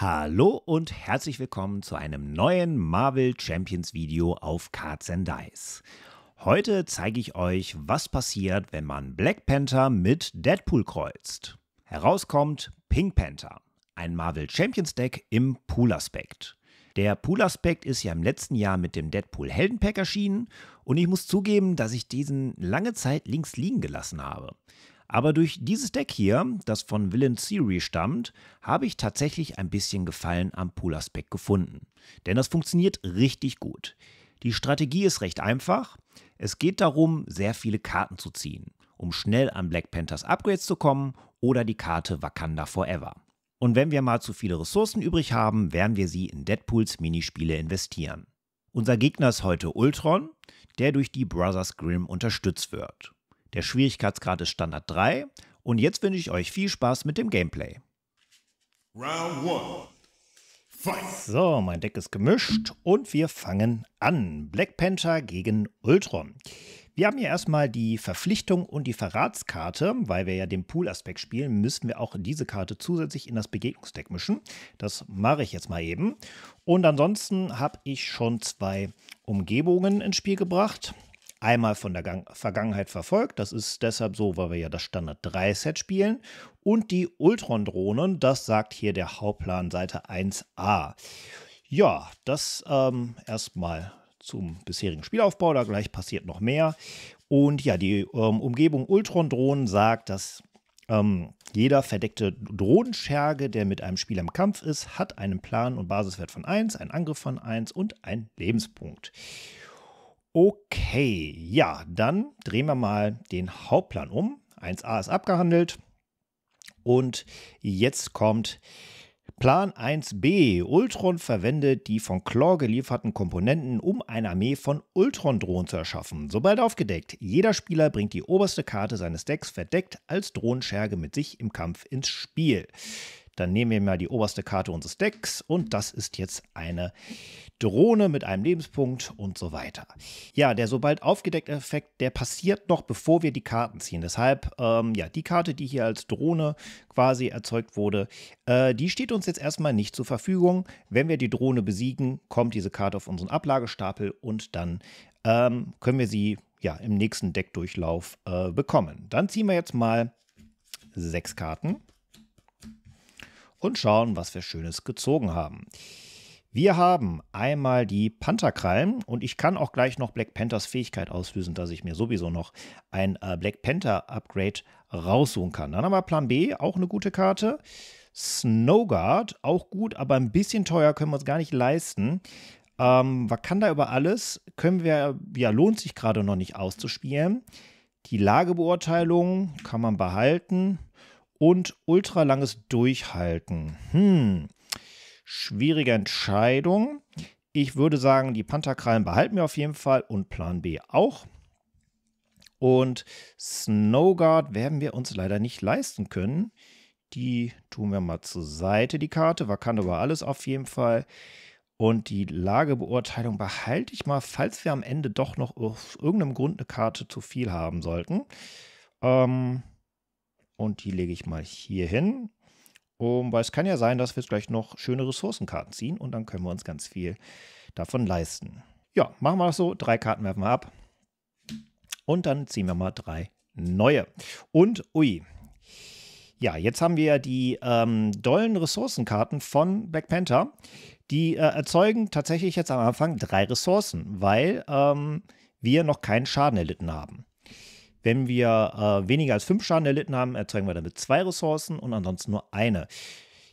Hallo und herzlich willkommen zu einem neuen Marvel Champions Video auf Cards and Dice. Heute zeige ich euch, was passiert, wenn man Black Panther mit Deadpool kreuzt. Herauskommt Pink Panther, ein Marvel Champions Deck im Pool-Aspekt. Der Pool-Aspekt ist ja im letzten Jahr mit dem Deadpool Heldenpack erschienen und ich muss zugeben, dass ich diesen lange Zeit links liegen gelassen habe. Aber durch dieses Deck hier, das von Villain Theory stammt, habe ich tatsächlich ein bisschen Gefallen am Pool-Aspekt gefunden. Denn das funktioniert richtig gut. Die Strategie ist recht einfach. Es geht darum, sehr viele Karten zu ziehen, um schnell an Black Panthers Upgrades zu kommen oder die Karte Wakanda Forever. Und wenn wir mal zu viele Ressourcen übrig haben, werden wir sie in Deadpools Minispiele investieren. Unser Gegner ist heute Ultron, der durch die Brothers Grimm unterstützt wird. Der Schwierigkeitsgrad ist Standard 3 und jetzt wünsche ich euch viel Spaß mit dem Gameplay. Round 1. So, mein Deck ist gemischt und wir fangen an. Black Panther gegen Ultron. Wir haben hier erstmal die Verpflichtung und die Verratskarte, weil wir ja den Pool-Aspekt spielen, müssen wir auch diese Karte zusätzlich in das Begegnungsdeck mischen. Das mache ich jetzt mal eben. Und ansonsten habe ich schon zwei Umgebungen ins Spiel gebracht einmal von der Gang Vergangenheit verfolgt. Das ist deshalb so, weil wir ja das Standard 3 Set spielen. Und die Ultron-Drohnen, das sagt hier der Hauptplan Seite 1a. Ja, das ähm, erstmal zum bisherigen Spielaufbau. Da gleich passiert noch mehr. Und ja, die ähm, Umgebung Ultron-Drohnen sagt, dass ähm, jeder verdeckte Drohnenscherge, der mit einem Spieler im Kampf ist, hat einen Plan und Basiswert von 1, einen Angriff von 1 und einen Lebenspunkt. Okay, ja, dann drehen wir mal den Hauptplan um. 1a ist abgehandelt. Und jetzt kommt Plan 1b. Ultron verwendet die von Claw gelieferten Komponenten, um eine Armee von Ultron-Drohnen zu erschaffen. Sobald aufgedeckt, jeder Spieler bringt die oberste Karte seines Decks verdeckt als Drohenscherge mit sich im Kampf ins Spiel. Dann nehmen wir mal die oberste Karte unseres Decks und das ist jetzt eine Drohne mit einem Lebenspunkt und so weiter. Ja, der sobald aufgedeckte Effekt, der passiert noch, bevor wir die Karten ziehen. Deshalb, ähm, ja, die Karte, die hier als Drohne quasi erzeugt wurde, äh, die steht uns jetzt erstmal nicht zur Verfügung. Wenn wir die Drohne besiegen, kommt diese Karte auf unseren Ablagestapel und dann ähm, können wir sie ja im nächsten Deckdurchlauf äh, bekommen. Dann ziehen wir jetzt mal sechs Karten und schauen, was wir Schönes gezogen haben. Wir haben einmal die Pantherkrallen und ich kann auch gleich noch Black Panthers Fähigkeit auslösen, dass ich mir sowieso noch ein äh, Black Panther Upgrade raussuchen kann. Dann haben wir Plan B, auch eine gute Karte. Snowguard, auch gut, aber ein bisschen teuer, können wir uns gar nicht leisten. Ähm, da über alles können wir, ja, lohnt sich gerade noch nicht auszuspielen. Die Lagebeurteilung kann man behalten und ultralanges Durchhalten. Hm. Schwierige Entscheidung. Ich würde sagen, die Pantherkrallen behalten wir auf jeden Fall und Plan B auch. Und Snowguard werden wir uns leider nicht leisten können. Die tun wir mal zur Seite, die Karte. Vakant war alles auf jeden Fall. Und die Lagebeurteilung behalte ich mal, falls wir am Ende doch noch aus irgendeinem Grund eine Karte zu viel haben sollten. Ähm, und die lege ich mal hier hin. Um, weil es kann ja sein, dass wir jetzt gleich noch schöne Ressourcenkarten ziehen und dann können wir uns ganz viel davon leisten. Ja, machen wir das so. Drei Karten werfen wir ab. Und dann ziehen wir mal drei neue. Und ui. Ja, jetzt haben wir ja die ähm, dollen Ressourcenkarten von Black Panther. Die äh, erzeugen tatsächlich jetzt am Anfang drei Ressourcen, weil ähm, wir noch keinen Schaden erlitten haben. Wenn wir äh, weniger als fünf Schaden erlitten haben, erzeugen wir damit zwei Ressourcen und ansonsten nur eine.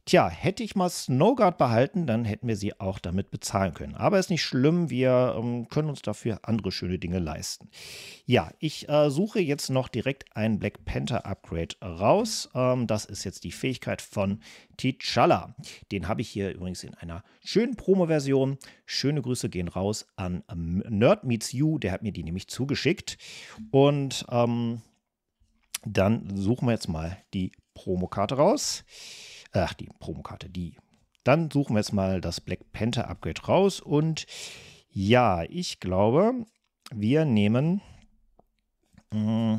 Tja, hätte ich mal Snowguard behalten, dann hätten wir sie auch damit bezahlen können. Aber ist nicht schlimm, wir ähm, können uns dafür andere schöne Dinge leisten. Ja, ich äh, suche jetzt noch direkt ein Black Panther Upgrade raus. Ähm, das ist jetzt die Fähigkeit von T'Challa. Den habe ich hier übrigens in einer schönen Promo-Version. Schöne Grüße gehen raus an ähm, Nerd Meets You, der hat mir die nämlich zugeschickt. Und ähm, dann suchen wir jetzt mal die Promokarte raus. Ach, die Promokarte, die. Dann suchen wir jetzt mal das Black Panther Upgrade raus. Und ja, ich glaube, wir nehmen mm,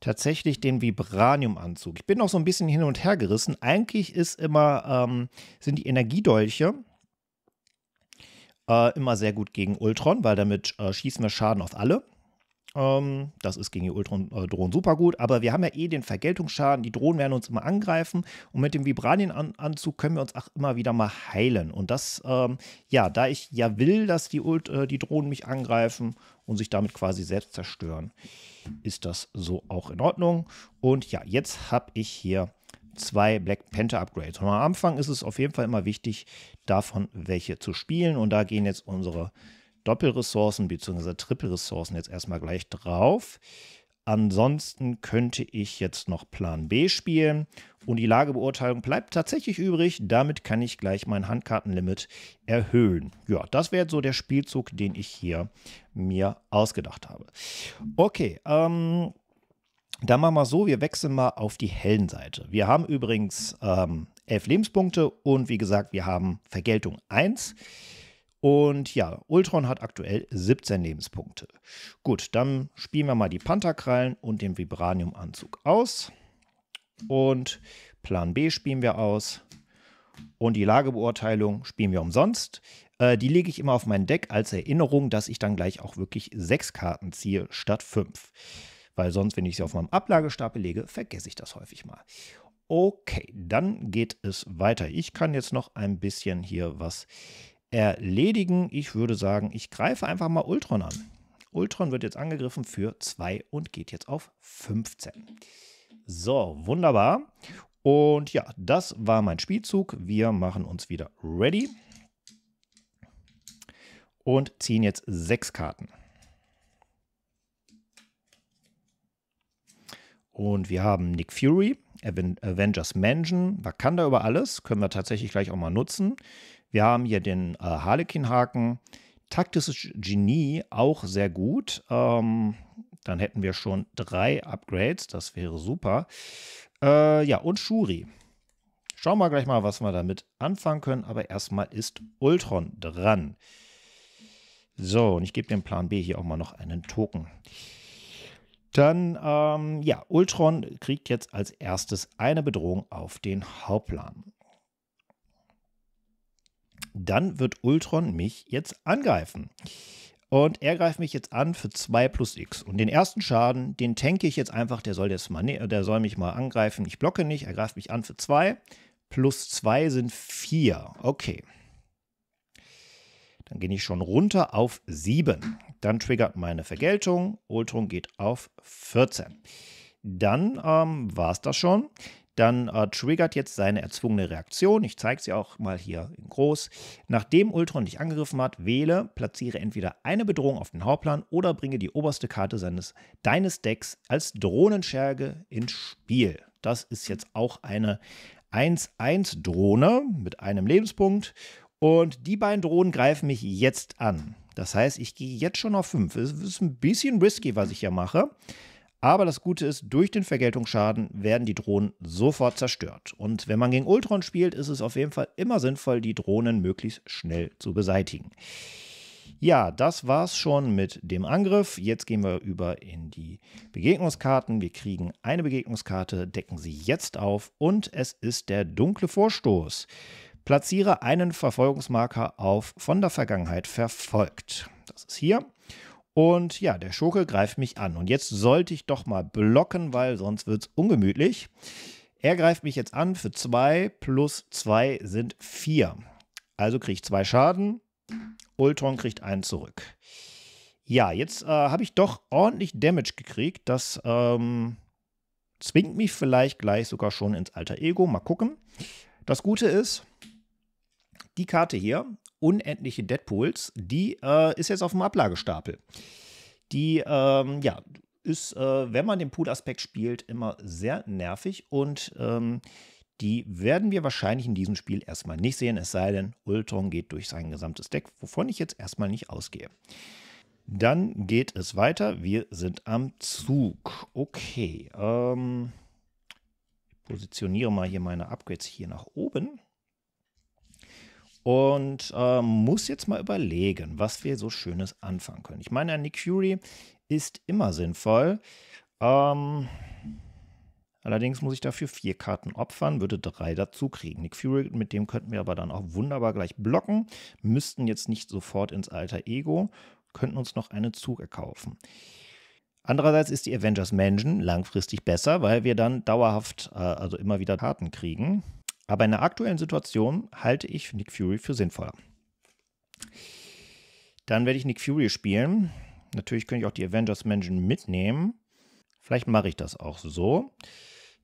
tatsächlich den Vibranium-Anzug. Ich bin noch so ein bisschen hin und her gerissen. Eigentlich ist immer, ähm, sind die Energiedolche äh, immer sehr gut gegen Ultron, weil damit äh, schießen wir Schaden auf alle. Ähm, das ist gegen die Ultron-Drohnen äh, super gut. Aber wir haben ja eh den Vergeltungsschaden. Die Drohnen werden uns immer angreifen. Und mit dem Vibranienanzug können wir uns auch immer wieder mal heilen. Und das, ähm, ja, da ich ja will, dass die, Ult äh, die Drohnen mich angreifen und sich damit quasi selbst zerstören, ist das so auch in Ordnung. Und ja, jetzt habe ich hier zwei Black Panther Upgrades. Und am Anfang ist es auf jeden Fall immer wichtig, davon welche zu spielen. Und da gehen jetzt unsere Doppelressourcen bzw. Triple-Ressourcen jetzt erstmal gleich drauf. Ansonsten könnte ich jetzt noch Plan B spielen und die Lagebeurteilung bleibt tatsächlich übrig. Damit kann ich gleich mein Handkartenlimit erhöhen. Ja, das wäre so der Spielzug, den ich hier mir ausgedacht habe. Okay, ähm, dann machen wir so, wir wechseln mal auf die hellen Seite. Wir haben übrigens ähm, elf Lebenspunkte und wie gesagt, wir haben Vergeltung 1. Und ja, Ultron hat aktuell 17 Lebenspunkte. Gut, dann spielen wir mal die Pantherkrallen und den Vibranium-Anzug aus. Und Plan B spielen wir aus. Und die Lagebeurteilung spielen wir umsonst. Äh, die lege ich immer auf mein Deck als Erinnerung, dass ich dann gleich auch wirklich sechs Karten ziehe statt fünf. Weil sonst, wenn ich sie auf meinem Ablagestapel lege, vergesse ich das häufig mal. Okay, dann geht es weiter. Ich kann jetzt noch ein bisschen hier was erledigen. Ich würde sagen, ich greife einfach mal Ultron an. Ultron wird jetzt angegriffen für 2 und geht jetzt auf 15. So, wunderbar. Und ja, das war mein Spielzug. Wir machen uns wieder ready und ziehen jetzt 6 Karten. Und wir haben Nick Fury, Avengers Mansion, Wakanda über alles, können wir tatsächlich gleich auch mal nutzen. Wir haben hier den äh, Harlequin-Haken. Taktisches Genie auch sehr gut. Ähm, dann hätten wir schon drei Upgrades. Das wäre super. Äh, ja, und Shuri. Schauen wir gleich mal, was wir damit anfangen können. Aber erstmal ist Ultron dran. So, und ich gebe dem Plan B hier auch mal noch einen Token. Dann, ähm, ja, Ultron kriegt jetzt als erstes eine Bedrohung auf den Hauptplan dann wird Ultron mich jetzt angreifen. Und er greift mich jetzt an für 2 plus X. Und den ersten Schaden, den tanke ich jetzt einfach, der soll, jetzt mal, ne, der soll mich mal angreifen. Ich blocke nicht, er greift mich an für 2. Plus 2 sind 4. Okay. Dann gehe ich schon runter auf 7. Dann triggert meine Vergeltung. Ultron geht auf 14. Dann ähm, war es das schon dann äh, triggert jetzt seine erzwungene Reaktion. Ich zeige sie auch mal hier in groß. Nachdem Ultron dich angegriffen hat, wähle, platziere entweder eine Bedrohung auf den Hauptplan oder bringe die oberste Karte seines, deines Decks als Drohnenscherge ins Spiel. Das ist jetzt auch eine 1-1-Drohne mit einem Lebenspunkt. Und die beiden Drohnen greifen mich jetzt an. Das heißt, ich gehe jetzt schon auf 5. Es ist ein bisschen risky, was ich hier mache. Aber das Gute ist, durch den Vergeltungsschaden werden die Drohnen sofort zerstört. Und wenn man gegen Ultron spielt, ist es auf jeden Fall immer sinnvoll, die Drohnen möglichst schnell zu beseitigen. Ja, das war's schon mit dem Angriff. Jetzt gehen wir über in die Begegnungskarten. Wir kriegen eine Begegnungskarte, decken sie jetzt auf und es ist der dunkle Vorstoß. Platziere einen Verfolgungsmarker auf von der Vergangenheit verfolgt. Das ist hier. Und ja, der Schurke greift mich an. Und jetzt sollte ich doch mal blocken, weil sonst wird es ungemütlich. Er greift mich jetzt an für 2 plus 2 sind 4. Also kriege ich 2 Schaden. Ultron kriegt einen zurück. Ja, jetzt äh, habe ich doch ordentlich Damage gekriegt. Das ähm, zwingt mich vielleicht gleich sogar schon ins alter Ego. Mal gucken. Das Gute ist, die Karte hier unendliche Deadpools, die äh, ist jetzt auf dem Ablagestapel. Die, ähm, ja, ist, äh, wenn man den Pool-Aspekt spielt, immer sehr nervig und ähm, die werden wir wahrscheinlich in diesem Spiel erstmal nicht sehen, es sei denn, Ultron geht durch sein gesamtes Deck, wovon ich jetzt erstmal nicht ausgehe. Dann geht es weiter. Wir sind am Zug. Okay. Ähm, ich positioniere mal hier meine Upgrades hier nach oben und äh, muss jetzt mal überlegen, was wir so Schönes anfangen können. Ich meine, Nick Fury ist immer sinnvoll. Ähm, allerdings muss ich dafür vier Karten opfern, würde drei dazu kriegen. Nick Fury, mit dem könnten wir aber dann auch wunderbar gleich blocken, müssten jetzt nicht sofort ins alter Ego, könnten uns noch eine Zug erkaufen. Andererseits ist die Avengers Mansion langfristig besser, weil wir dann dauerhaft, äh, also immer wieder Karten kriegen. Aber in der aktuellen Situation halte ich Nick Fury für sinnvoller. Dann werde ich Nick Fury spielen. Natürlich könnte ich auch die Avengers Mansion mitnehmen. Vielleicht mache ich das auch so.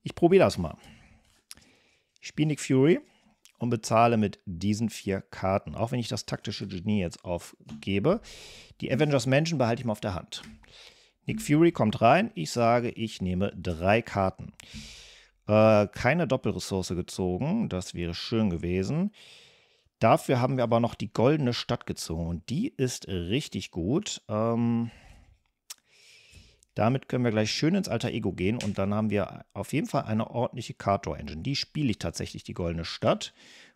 Ich probiere das mal. Ich spiele Nick Fury und bezahle mit diesen vier Karten. Auch wenn ich das taktische Genie jetzt aufgebe. Die Avengers Mansion behalte ich mal auf der Hand. Nick Fury kommt rein. Ich sage, ich nehme drei Karten. Äh, keine Doppelressource gezogen, das wäre schön gewesen. Dafür haben wir aber noch die goldene Stadt gezogen und die ist richtig gut. Ähm, damit können wir gleich schön ins Alter Ego gehen und dann haben wir auf jeden Fall eine ordentliche Kator-Engine. Die spiele ich tatsächlich, die goldene Stadt.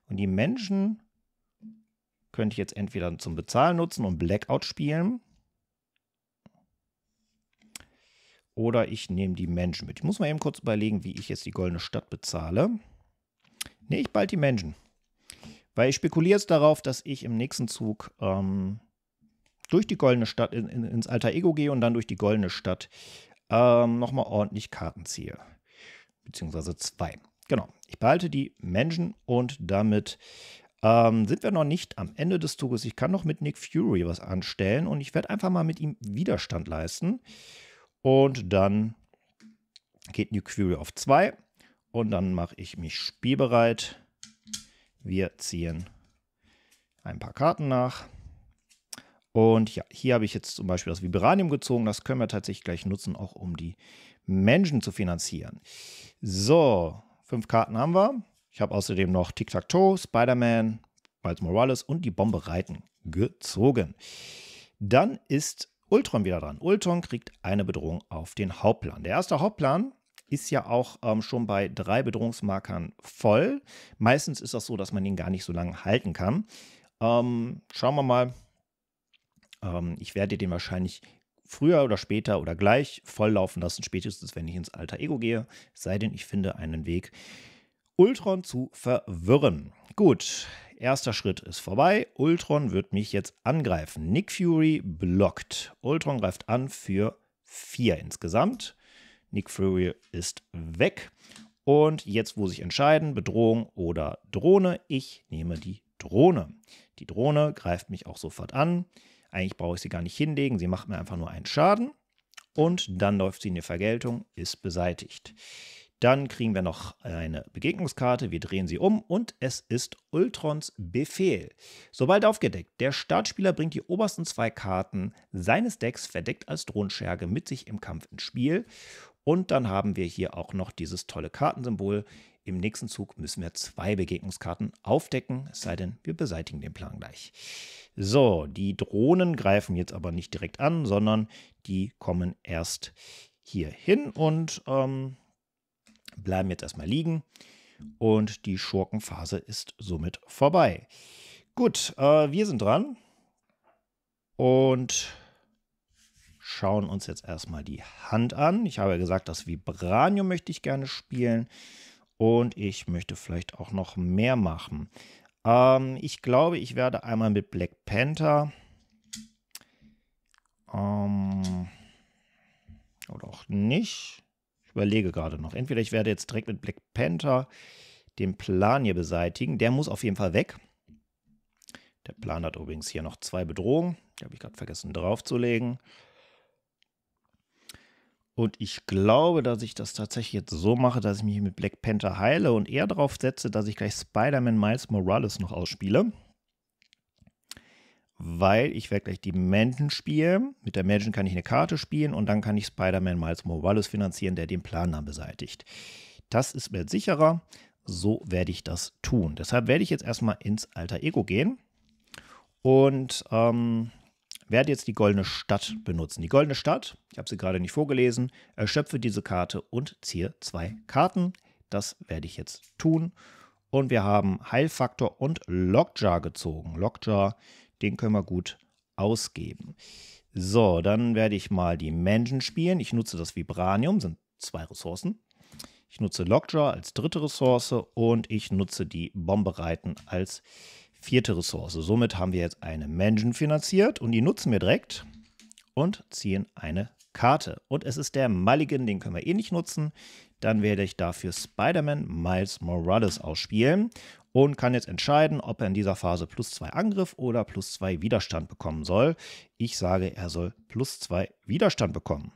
Und die Menschen könnte ich jetzt entweder zum Bezahlen nutzen und Blackout spielen. Oder ich nehme die Menschen mit. Ich muss mal eben kurz überlegen, wie ich jetzt die goldene Stadt bezahle. Ne, ich bald die Menschen. Weil ich spekuliere jetzt darauf, dass ich im nächsten Zug ähm, durch die goldene Stadt in, in, ins Alter Ego gehe und dann durch die goldene Stadt ähm, nochmal ordentlich Karten ziehe. Beziehungsweise zwei. Genau. Ich behalte die Menschen und damit ähm, sind wir noch nicht am Ende des Zuges. Ich kann noch mit Nick Fury was anstellen und ich werde einfach mal mit ihm Widerstand leisten. Und dann geht New Query auf 2 und dann mache ich mich spielbereit. Wir ziehen ein paar Karten nach. Und ja, hier habe ich jetzt zum Beispiel das Vibranium gezogen. Das können wir tatsächlich gleich nutzen, auch um die Menschen zu finanzieren. So, fünf Karten haben wir. Ich habe außerdem noch Tic-Tac-Toe, Spider-Man, Miles Morales und die Bombe Reiten gezogen. Dann ist Ultron wieder dran. Ultron kriegt eine Bedrohung auf den Hauptplan. Der erste Hauptplan ist ja auch ähm, schon bei drei Bedrohungsmarkern voll. Meistens ist das so, dass man ihn gar nicht so lange halten kann. Ähm, schauen wir mal. Ähm, ich werde den wahrscheinlich früher oder später oder gleich volllaufen lassen, spätestens wenn ich ins Alter Ego gehe, sei denn ich finde einen Weg, Ultron zu verwirren. Gut, Erster Schritt ist vorbei. Ultron wird mich jetzt angreifen. Nick Fury blockt. Ultron greift an für vier insgesamt. Nick Fury ist weg. Und jetzt muss ich entscheiden, Bedrohung oder Drohne. Ich nehme die Drohne. Die Drohne greift mich auch sofort an. Eigentlich brauche ich sie gar nicht hinlegen. Sie macht mir einfach nur einen Schaden. Und dann läuft sie in die Vergeltung, ist beseitigt. Dann kriegen wir noch eine Begegnungskarte, wir drehen sie um und es ist Ultrons Befehl. Sobald aufgedeckt, der Startspieler bringt die obersten zwei Karten seines Decks verdeckt als Drohenscherge mit sich im Kampf ins Spiel. Und dann haben wir hier auch noch dieses tolle Kartensymbol. Im nächsten Zug müssen wir zwei Begegnungskarten aufdecken, es sei denn, wir beseitigen den Plan gleich. So, die Drohnen greifen jetzt aber nicht direkt an, sondern die kommen erst hier hin und ähm, bleiben jetzt erstmal liegen und die Schurkenphase ist somit vorbei. Gut, äh, wir sind dran und schauen uns jetzt erstmal die Hand an. Ich habe ja gesagt, das Vibranium möchte ich gerne spielen und ich möchte vielleicht auch noch mehr machen. Ähm, ich glaube, ich werde einmal mit Black Panther ähm, oder auch nicht überlege gerade noch. Entweder ich werde jetzt direkt mit Black Panther den Plan hier beseitigen. Der muss auf jeden Fall weg. Der Plan hat übrigens hier noch zwei Bedrohungen. Die habe ich gerade vergessen draufzulegen. Und ich glaube, dass ich das tatsächlich jetzt so mache, dass ich mich mit Black Panther heile und eher darauf setze, dass ich gleich Spider-Man Miles Morales noch ausspiele weil ich werde gleich die Mansion spielen. Mit der Mansion kann ich eine Karte spielen und dann kann ich Spider-Man Miles Morales finanzieren, der den Plan dann beseitigt. Das ist mir sicherer. So werde ich das tun. Deshalb werde ich jetzt erstmal ins Alter Ego gehen und ähm, werde jetzt die Goldene Stadt benutzen. Die Goldene Stadt, ich habe sie gerade nicht vorgelesen, erschöpfe diese Karte und ziehe zwei Karten. Das werde ich jetzt tun. Und wir haben Heilfaktor und Lockjaw gezogen. Lockjaw den können wir gut ausgeben. So, dann werde ich mal die Menschen spielen. Ich nutze das Vibranium, sind zwei Ressourcen. Ich nutze Lockjaw als dritte Ressource und ich nutze die Bombereiten als vierte Ressource. Somit haben wir jetzt eine Menschen finanziert und die nutzen wir direkt und ziehen eine Karte. Und es ist der Mulligan, den können wir eh nicht nutzen. Dann werde ich dafür Spider-Man Miles Morales ausspielen und kann jetzt entscheiden, ob er in dieser Phase plus 2 Angriff oder plus 2 Widerstand bekommen soll. Ich sage, er soll plus 2 Widerstand bekommen.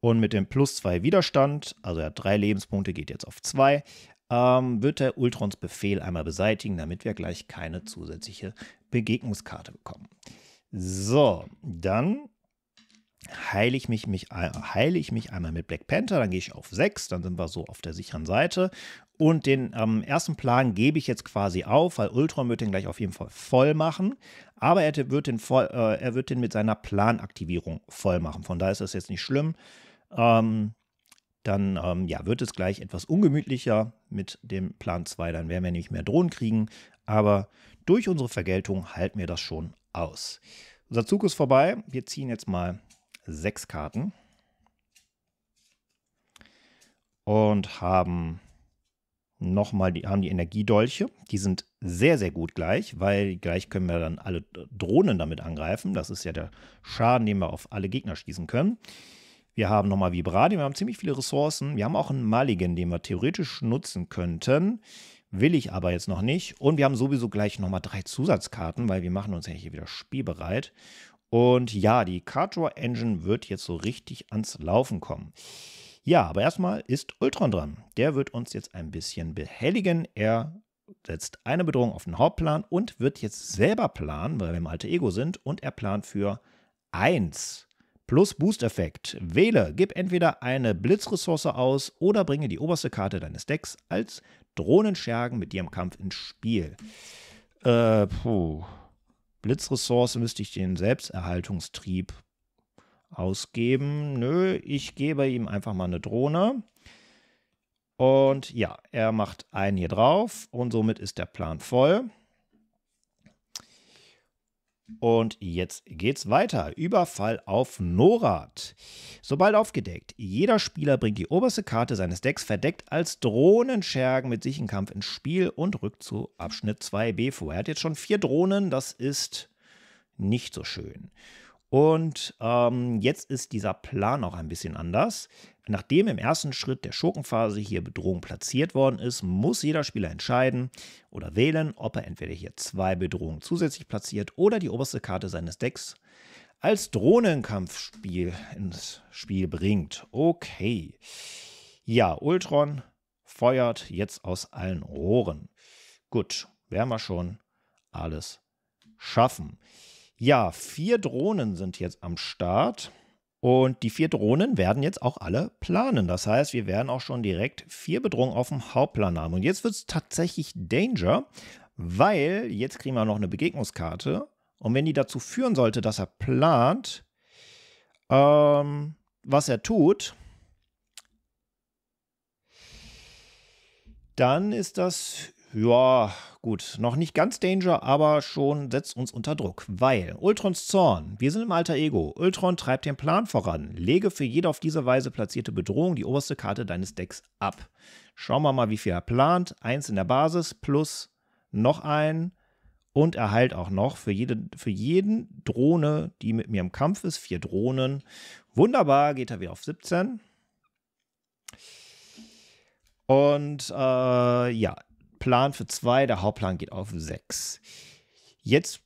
Und mit dem plus 2 Widerstand, also er hat 3 Lebenspunkte, geht jetzt auf 2, ähm, wird er Ultrons Befehl einmal beseitigen, damit wir gleich keine zusätzliche Begegnungskarte bekommen. So, dann heile ich mich, mich, äh, heile ich mich einmal mit Black Panther, dann gehe ich auf 6, dann sind wir so auf der sicheren Seite. Und den ähm, ersten Plan gebe ich jetzt quasi auf, weil Ultron wird den gleich auf jeden Fall voll machen. Aber er wird den, voll, äh, er wird den mit seiner Planaktivierung voll machen. Von daher ist das jetzt nicht schlimm. Ähm, dann ähm, ja, wird es gleich etwas ungemütlicher mit dem Plan 2. Dann werden wir nämlich mehr Drohnen kriegen. Aber durch unsere Vergeltung halten wir das schon aus. Unser Zug ist vorbei. Wir ziehen jetzt mal sechs Karten. Und haben nochmal, die haben die Energiedolche. Die sind sehr, sehr gut gleich, weil gleich können wir dann alle Drohnen damit angreifen. Das ist ja der Schaden, den wir auf alle Gegner schießen können. Wir haben nochmal Vibradium, wir haben ziemlich viele Ressourcen. Wir haben auch einen Mulligan, den wir theoretisch nutzen könnten. Will ich aber jetzt noch nicht. Und wir haben sowieso gleich nochmal drei Zusatzkarten, weil wir machen uns ja hier wieder spielbereit. Und ja, die Card Draw Engine wird jetzt so richtig ans Laufen kommen. Ja, aber erstmal ist Ultron dran. Der wird uns jetzt ein bisschen behelligen. Er setzt eine Bedrohung auf den Hauptplan und wird jetzt selber planen, weil wir im alte Ego sind, und er plant für 1 plus Boost-Effekt. Wähle, gib entweder eine Blitzressource aus oder bringe die oberste Karte deines Decks als Drohnenschergen mit dir im Kampf ins Spiel. Äh, puh. Blitzressource müsste ich den Selbsterhaltungstrieb ausgeben. Nö, ich gebe ihm einfach mal eine Drohne. Und ja, er macht einen hier drauf und somit ist der Plan voll. Und jetzt geht's weiter. Überfall auf Norad. Sobald aufgedeckt, jeder Spieler bringt die oberste Karte seines Decks verdeckt als Drohnenschergen mit sich im Kampf ins Spiel und rückt zu Abschnitt 2b vor. Er hat jetzt schon vier Drohnen, das ist nicht so schön. Und ähm, jetzt ist dieser Plan auch ein bisschen anders. Nachdem im ersten Schritt der Schurkenphase hier Bedrohung platziert worden ist, muss jeder Spieler entscheiden oder wählen, ob er entweder hier zwei Bedrohungen zusätzlich platziert oder die oberste Karte seines Decks als Drohnenkampfspiel ins Spiel bringt. Okay. Ja, Ultron feuert jetzt aus allen Rohren. Gut, werden wir schon alles schaffen. Ja, vier Drohnen sind jetzt am Start. Und die vier Drohnen werden jetzt auch alle planen. Das heißt, wir werden auch schon direkt vier Bedrohungen auf dem Hauptplan haben. Und jetzt wird es tatsächlich Danger, weil jetzt kriegen wir noch eine Begegnungskarte. Und wenn die dazu führen sollte, dass er plant, ähm, was er tut, dann ist das ja, gut, noch nicht ganz Danger, aber schon setzt uns unter Druck, weil Ultrons Zorn, wir sind im alter Ego, Ultron treibt den Plan voran, lege für jede auf diese Weise platzierte Bedrohung die oberste Karte deines Decks ab. Schauen wir mal, wie viel er plant, eins in der Basis plus noch ein und er heilt auch noch für, jede, für jeden Drohne, die mit mir im Kampf ist, vier Drohnen. Wunderbar, geht er wieder auf 17. Und äh, ja, Plan für zwei, der Hauptplan geht auf sechs. Jetzt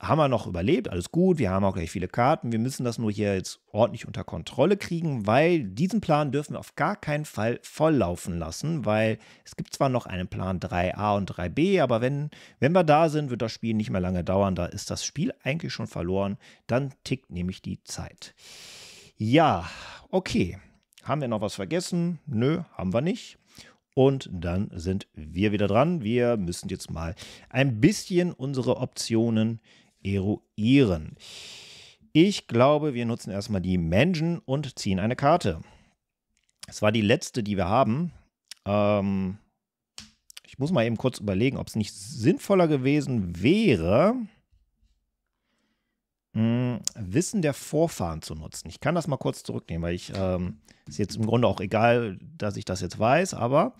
haben wir noch überlebt, alles gut, wir haben auch gleich viele Karten, wir müssen das nur hier jetzt ordentlich unter Kontrolle kriegen, weil diesen Plan dürfen wir auf gar keinen Fall volllaufen lassen, weil es gibt zwar noch einen Plan 3a und 3b, aber wenn, wenn wir da sind, wird das Spiel nicht mehr lange dauern, da ist das Spiel eigentlich schon verloren, dann tickt nämlich die Zeit. Ja, okay. Haben wir noch was vergessen? Nö, haben wir nicht. Und dann sind wir wieder dran. Wir müssen jetzt mal ein bisschen unsere Optionen eruieren. Ich glaube, wir nutzen erstmal die Menschen und ziehen eine Karte. Es war die letzte, die wir haben. Ähm, ich muss mal eben kurz überlegen, ob es nicht sinnvoller gewesen wäre. Mm, Wissen der Vorfahren zu nutzen. Ich kann das mal kurz zurücknehmen, weil ich ähm, ist jetzt im Grunde auch egal, dass ich das jetzt weiß, aber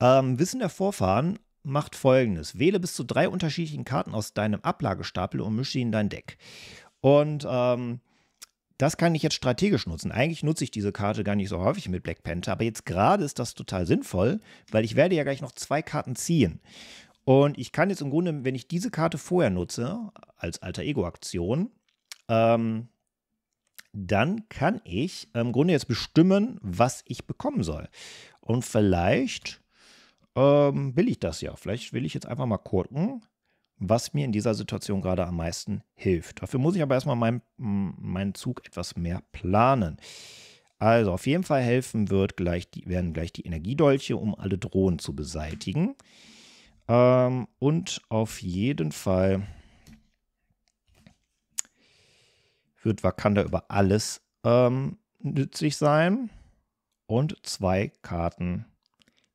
ähm, Wissen der Vorfahren macht folgendes: Wähle bis zu drei unterschiedlichen Karten aus deinem Ablagestapel und mische sie in dein Deck. Und ähm, das kann ich jetzt strategisch nutzen. Eigentlich nutze ich diese Karte gar nicht so häufig mit Black Panther, aber jetzt gerade ist das total sinnvoll, weil ich werde ja gleich noch zwei Karten ziehen. Und ich kann jetzt im Grunde, wenn ich diese Karte vorher nutze, als alter Ego-Aktion, ähm, dann kann ich im Grunde jetzt bestimmen, was ich bekommen soll. Und vielleicht ähm, will ich das ja. Vielleicht will ich jetzt einfach mal gucken, was mir in dieser Situation gerade am meisten hilft. Dafür muss ich aber erstmal meinen, meinen Zug etwas mehr planen. Also auf jeden Fall helfen wird gleich die, werden gleich die Energiedolche, um alle Drohnen zu beseitigen. Ähm, und auf jeden Fall wird Wakanda über alles ähm, nützlich sein. Und zwei Karten,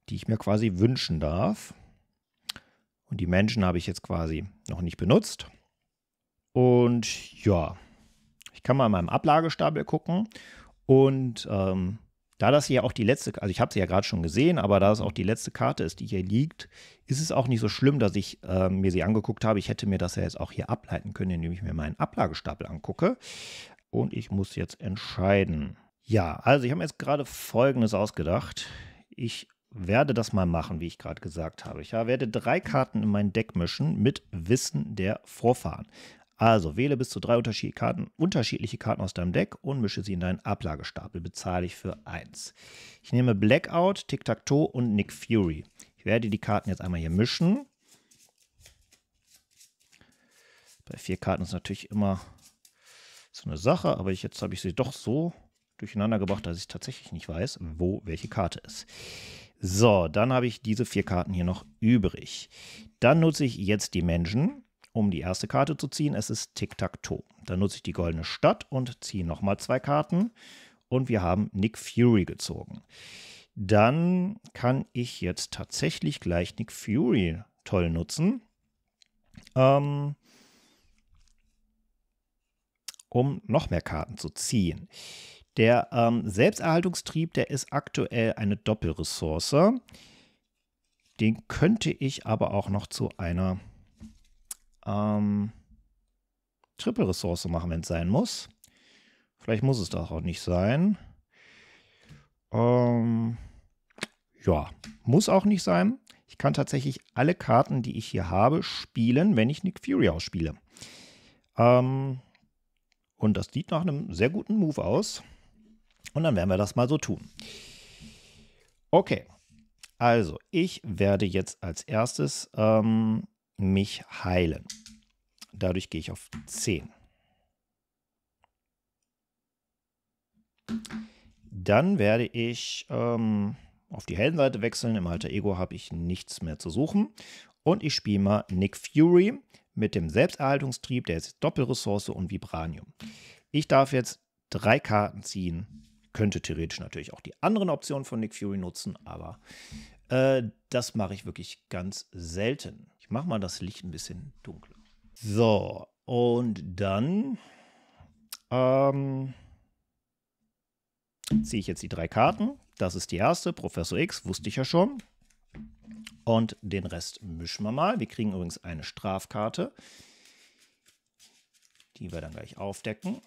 die ich mir quasi wünschen darf. Und die Menschen habe ich jetzt quasi noch nicht benutzt. Und ja, ich kann mal in meinem Ablagestapel gucken. Und ähm, da das ja auch die letzte, also ich habe sie ja gerade schon gesehen, aber da es auch die letzte Karte ist, die hier liegt, ist es auch nicht so schlimm, dass ich äh, mir sie angeguckt habe. Ich hätte mir das ja jetzt auch hier ableiten können, indem ich mir meinen Ablagestapel angucke. Und ich muss jetzt entscheiden. Ja, also ich habe mir jetzt gerade Folgendes ausgedacht. Ich werde das mal machen, wie ich gerade gesagt habe. Ich werde drei Karten in mein Deck mischen mit Wissen der Vorfahren. Also wähle bis zu drei unterschiedliche Karten, aus deinem Deck und mische sie in deinen Ablagestapel. Bezahle ich für eins. Ich nehme Blackout, Tic-Tac-Toe und Nick Fury. Ich werde die Karten jetzt einmal hier mischen. Bei vier Karten ist natürlich immer so eine Sache, aber ich, jetzt habe ich sie doch so durcheinander gebracht, dass ich tatsächlich nicht weiß, wo welche Karte ist. So, dann habe ich diese vier Karten hier noch übrig. Dann nutze ich jetzt die Menschen um die erste Karte zu ziehen. Es ist Tic-Tac-Toe. Dann nutze ich die goldene Stadt und ziehe nochmal zwei Karten. Und wir haben Nick Fury gezogen. Dann kann ich jetzt tatsächlich gleich Nick Fury toll nutzen. Ähm, um noch mehr Karten zu ziehen. Der ähm, Selbsterhaltungstrieb, der ist aktuell eine Doppelressource. Den könnte ich aber auch noch zu einer ähm, Triple-Ressource machen, wenn es sein muss. Vielleicht muss es doch auch nicht sein. Ähm, ja, muss auch nicht sein. Ich kann tatsächlich alle Karten, die ich hier habe, spielen, wenn ich Nick Fury ausspiele. Ähm, und das sieht nach einem sehr guten Move aus. Und dann werden wir das mal so tun. Okay, also ich werde jetzt als erstes ähm, mich heilen. Dadurch gehe ich auf 10. Dann werde ich ähm, auf die Heldenseite wechseln. Im Alter Ego habe ich nichts mehr zu suchen. Und ich spiele mal Nick Fury mit dem Selbsterhaltungstrieb, der ist Doppelressource und Vibranium. Ich darf jetzt drei Karten ziehen. Könnte theoretisch natürlich auch die anderen Optionen von Nick Fury nutzen, aber äh, das mache ich wirklich ganz selten. Ich mache mal das Licht ein bisschen dunkler. So, und dann ähm, ziehe ich jetzt die drei Karten. Das ist die erste, Professor X, wusste ich ja schon. Und den Rest mischen wir mal. Wir kriegen übrigens eine Strafkarte, die wir dann gleich aufdecken.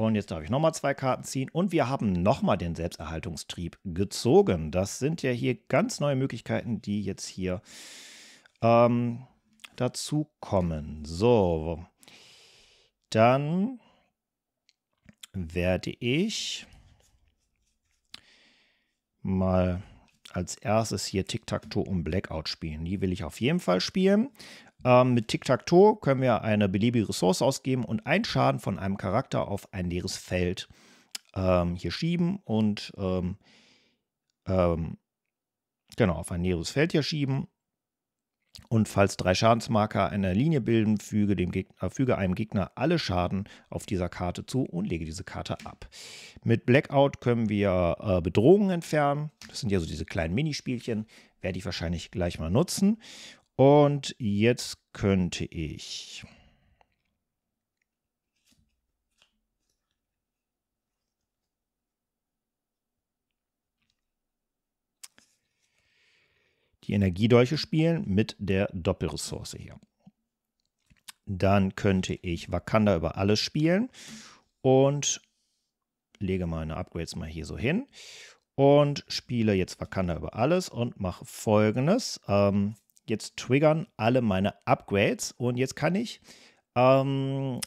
Und jetzt darf ich nochmal zwei Karten ziehen. Und wir haben nochmal den Selbsterhaltungstrieb gezogen. Das sind ja hier ganz neue Möglichkeiten, die jetzt hier ähm, dazu So, dann werde ich mal als erstes hier Tic-Tac-Toe und Blackout spielen. Die will ich auf jeden Fall spielen. Ähm, mit Tic-Tac-Toe können wir eine beliebige Ressource ausgeben und einen Schaden von einem Charakter auf ein leeres Feld ähm, hier schieben und ähm, ähm, genau, auf ein leeres Feld hier schieben. Und falls drei Schadensmarker einer Linie bilden, füge, dem Gegner, äh, füge einem Gegner alle Schaden auf dieser Karte zu und lege diese Karte ab. Mit Blackout können wir äh, Bedrohungen entfernen. Das sind ja so diese kleinen Minispielchen. Werde ich wahrscheinlich gleich mal nutzen. Und jetzt könnte ich. Die Energiedolche spielen mit der Doppelressource hier. Dann könnte ich Wakanda über alles spielen und lege meine Upgrades mal hier so hin und spiele jetzt Wakanda über alles und mache folgendes. Ähm, Jetzt triggern alle meine Upgrades und jetzt kann ich ähm,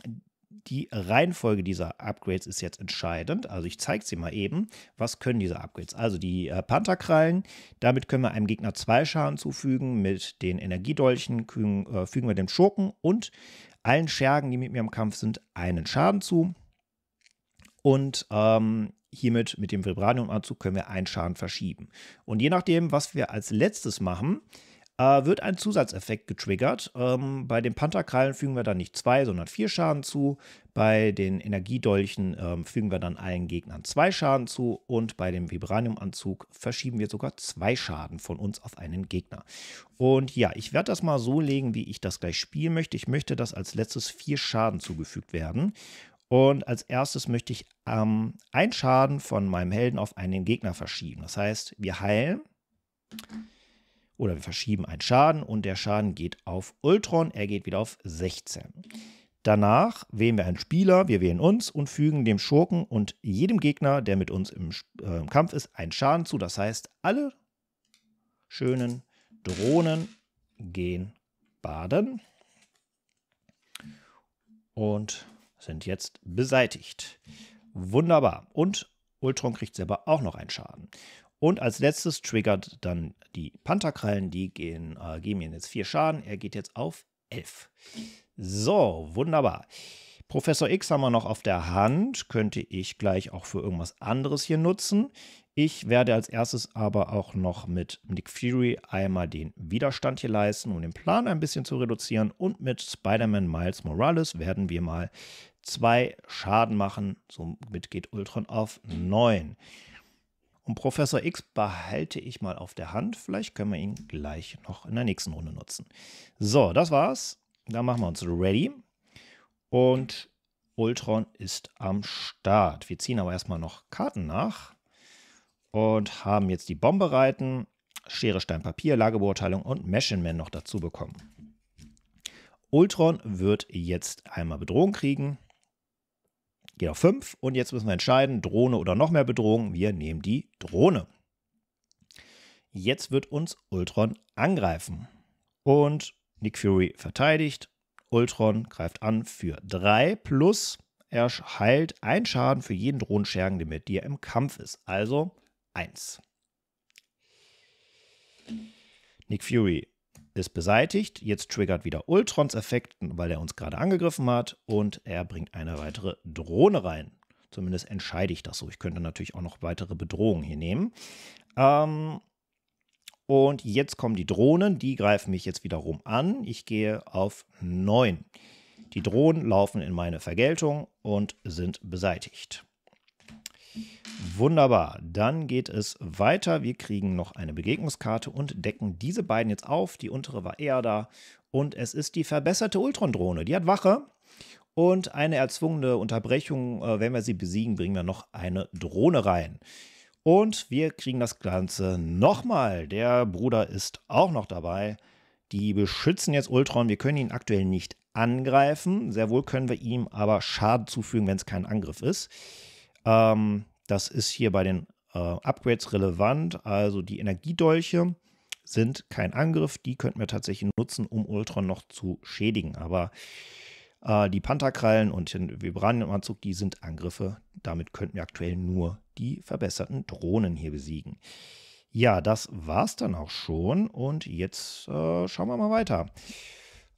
die Reihenfolge dieser Upgrades ist jetzt entscheidend. Also ich zeige sie mal eben. Was können diese Upgrades? Also die äh, Pantherkrallen, damit können wir einem Gegner zwei Schaden zufügen. Mit den Energiedolchen kügen, äh, fügen wir dem Schurken und allen Schergen, die mit mir im Kampf sind, einen Schaden zu. Und ähm, hiermit mit dem Vibranium-Anzug können wir einen Schaden verschieben. Und je nachdem, was wir als letztes machen, äh, wird ein Zusatzeffekt getriggert. Ähm, bei den Pantherkrallen fügen wir dann nicht zwei, sondern vier Schaden zu. Bei den Energiedolchen ähm, fügen wir dann allen Gegnern zwei Schaden zu. Und bei dem Vibraniumanzug verschieben wir sogar zwei Schaden von uns auf einen Gegner. Und ja, ich werde das mal so legen, wie ich das gleich spielen möchte. Ich möchte, dass als letztes vier Schaden zugefügt werden. Und als erstes möchte ich ähm, einen Schaden von meinem Helden auf einen Gegner verschieben. Das heißt, wir heilen. Mhm oder wir verschieben einen Schaden und der Schaden geht auf Ultron, er geht wieder auf 16. Danach wählen wir einen Spieler, wir wählen uns und fügen dem Schurken und jedem Gegner, der mit uns im äh, Kampf ist, einen Schaden zu. Das heißt, alle schönen Drohnen gehen baden und sind jetzt beseitigt. Wunderbar. Und Ultron kriegt selber auch noch einen Schaden. Und als letztes triggert dann die Pantherkrallen. Die gehen, äh, geben ihm jetzt vier Schaden. Er geht jetzt auf elf. So, wunderbar. Professor X haben wir noch auf der Hand. Könnte ich gleich auch für irgendwas anderes hier nutzen. Ich werde als erstes aber auch noch mit Nick Fury einmal den Widerstand hier leisten, um den Plan ein bisschen zu reduzieren. Und mit Spider-Man Miles Morales werden wir mal zwei Schaden machen. Somit geht Ultron auf neun. Und Professor X behalte ich mal auf der Hand. Vielleicht können wir ihn gleich noch in der nächsten Runde nutzen. So, das war's. Dann machen wir uns ready. Und Ultron ist am Start. Wir ziehen aber erstmal noch Karten nach und haben jetzt die Bombe reiten, Schere, Stein, Papier, Lagebeurteilung und Machine Man noch dazu bekommen. Ultron wird jetzt einmal Bedrohung kriegen geht auf 5 und jetzt müssen wir entscheiden, Drohne oder noch mehr Bedrohung. Wir nehmen die Drohne. Jetzt wird uns Ultron angreifen. Und Nick Fury verteidigt. Ultron greift an für 3 plus er heilt einen Schaden für jeden Drohnenschergen, mit der er im Kampf ist. Also 1. Nick Fury ist beseitigt. Jetzt triggert wieder Ultrons Effekten, weil er uns gerade angegriffen hat. Und er bringt eine weitere Drohne rein. Zumindest entscheide ich das so. Ich könnte natürlich auch noch weitere Bedrohungen hier nehmen. Ähm, und jetzt kommen die Drohnen. Die greifen mich jetzt wiederum an. Ich gehe auf 9. Die Drohnen laufen in meine Vergeltung und sind beseitigt. Wunderbar, dann geht es weiter. Wir kriegen noch eine Begegnungskarte und decken diese beiden jetzt auf. Die untere war eher da und es ist die verbesserte Ultron-Drohne. Die hat Wache und eine erzwungene Unterbrechung. Äh, wenn wir sie besiegen, bringen wir noch eine Drohne rein. Und wir kriegen das Ganze nochmal. Der Bruder ist auch noch dabei. Die beschützen jetzt Ultron. Wir können ihn aktuell nicht angreifen. Sehr wohl können wir ihm aber Schaden zufügen, wenn es kein Angriff ist. Ähm, das ist hier bei den äh, Upgrades relevant. Also die Energiedolche sind kein Angriff. Die könnten wir tatsächlich nutzen, um Ultron noch zu schädigen. Aber äh, die Pantherkrallen und den Vibraniumanzug, die sind Angriffe. Damit könnten wir aktuell nur die verbesserten Drohnen hier besiegen. Ja, das war's dann auch schon. Und jetzt äh, schauen wir mal weiter.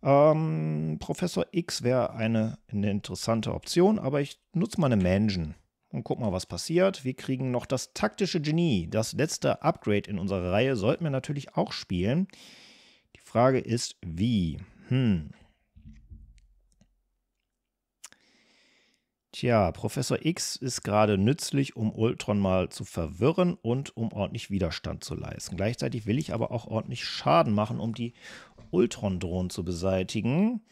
Ähm, Professor X wäre eine, eine, interessante Option, aber ich nutze mal eine Mansion und guck mal, was passiert. Wir kriegen noch das taktische Genie. Das letzte Upgrade in unserer Reihe sollten wir natürlich auch spielen. Die Frage ist, wie? Hm. Tja, Professor X ist gerade nützlich, um Ultron mal zu verwirren und um ordentlich Widerstand zu leisten. Gleichzeitig will ich aber auch ordentlich Schaden machen, um die Ultron-Drohnen zu beseitigen.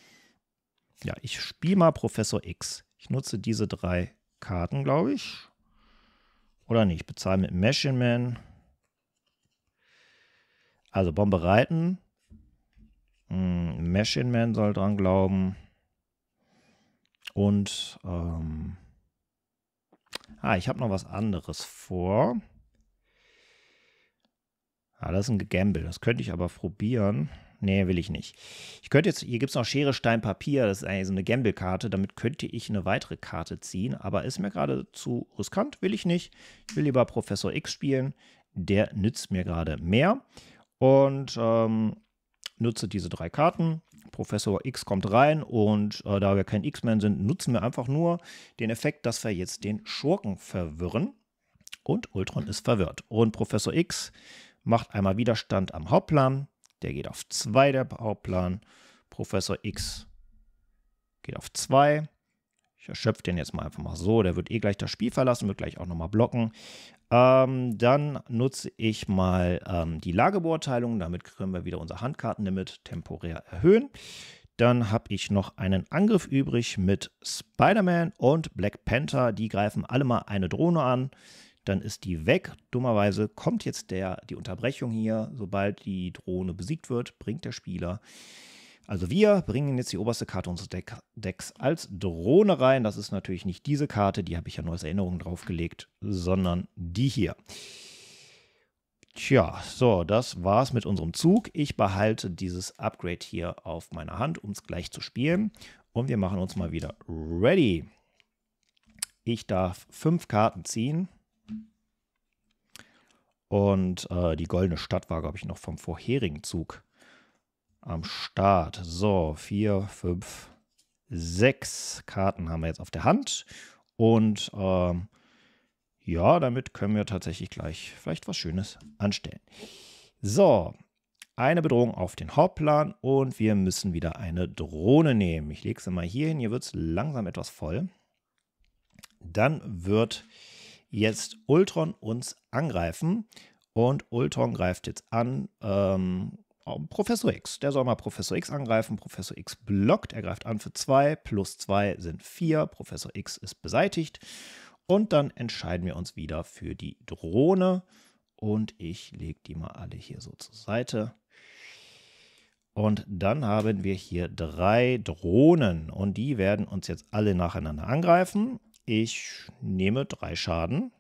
Ja, ich spiele mal Professor X. Ich nutze diese drei Karten, glaube ich. Oder nicht? Bezahlen mit Machine Man. Also Bombe reiten. Hm, Machine Man soll dran glauben. Und ähm, ah, ich habe noch was anderes vor. Ah, das ist ein Gegambel. Das könnte ich aber probieren nee, will ich nicht. Ich könnte jetzt, hier gibt es noch Schere, Stein, Papier, das ist eigentlich so eine Gamble-Karte, damit könnte ich eine weitere Karte ziehen, aber ist mir gerade zu riskant, will ich nicht. Ich will lieber Professor X spielen, der nützt mir gerade mehr und ähm, nutze diese drei Karten. Professor X kommt rein und äh, da wir kein X-Men sind, nutzen wir einfach nur den Effekt, dass wir jetzt den Schurken verwirren. Und Ultron ist verwirrt. Und Professor X macht einmal Widerstand am Hauptplan, der geht auf 2, der Bauplan. Professor X geht auf 2. Ich erschöpfe den jetzt mal einfach mal so. Der wird eh gleich das Spiel verlassen, wird gleich auch nochmal blocken. Ähm, dann nutze ich mal ähm, die Lagebeurteilung. Damit können wir wieder unser Handkartenlimit temporär erhöhen. Dann habe ich noch einen Angriff übrig mit Spider-Man und Black Panther. Die greifen alle mal eine Drohne an dann ist die weg. Dummerweise kommt jetzt der, die Unterbrechung hier. Sobald die Drohne besiegt wird, bringt der Spieler. Also wir bringen jetzt die oberste Karte unseres Deck, Decks als Drohne rein. Das ist natürlich nicht diese Karte, die habe ich ja nur als Erinnerung draufgelegt, sondern die hier. Tja, so, das war's mit unserem Zug. Ich behalte dieses Upgrade hier auf meiner Hand, um es gleich zu spielen. Und wir machen uns mal wieder ready. Ich darf fünf Karten ziehen. Und äh, die Goldene Stadt war, glaube ich, noch vom vorherigen Zug am Start. So, vier, fünf, sechs Karten haben wir jetzt auf der Hand. Und ähm, ja, damit können wir tatsächlich gleich vielleicht was Schönes anstellen. So, eine Bedrohung auf den Hauptplan und wir müssen wieder eine Drohne nehmen. Ich lege sie mal hier hin, hier wird es langsam etwas voll. Dann wird jetzt Ultron uns angreifen. Und Ultron greift jetzt an. Ähm, Professor X. Der soll mal Professor X angreifen. Professor X blockt. Er greift an für 2. Plus 2 sind 4. Professor X ist beseitigt. Und dann entscheiden wir uns wieder für die Drohne. Und ich lege die mal alle hier so zur Seite. Und dann haben wir hier drei Drohnen. Und die werden uns jetzt alle nacheinander angreifen. Ich nehme drei Schaden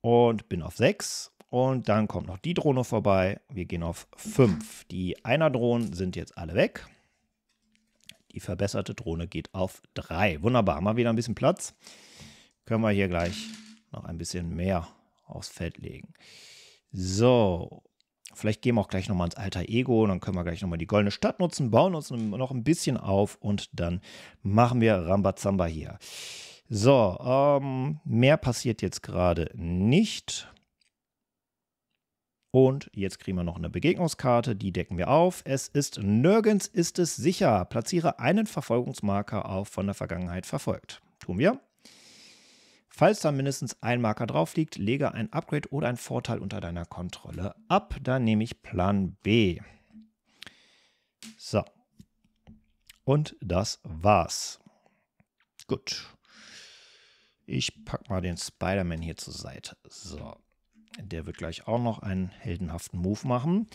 und bin auf sechs. Und dann kommt noch die Drohne vorbei. Wir gehen auf fünf. Die einer Drohne sind jetzt alle weg. Die verbesserte Drohne geht auf drei. Wunderbar, mal wieder ein bisschen Platz. Können wir hier gleich noch ein bisschen mehr aufs Feld legen. So, Vielleicht gehen wir auch gleich nochmal ins alter Ego, dann können wir gleich nochmal die goldene Stadt nutzen, bauen uns noch ein bisschen auf und dann machen wir Rambazamba hier. So, ähm, mehr passiert jetzt gerade nicht. Und jetzt kriegen wir noch eine Begegnungskarte, die decken wir auf. Es ist nirgends ist es sicher. Platziere einen Verfolgungsmarker auf von der Vergangenheit verfolgt. Tun wir. Falls da mindestens ein Marker drauf liegt, lege ein Upgrade oder ein Vorteil unter deiner Kontrolle ab. Dann nehme ich Plan B. So. Und das war's. Gut. Ich packe mal den Spider-Man hier zur Seite. So. Der wird gleich auch noch einen heldenhaften Move machen.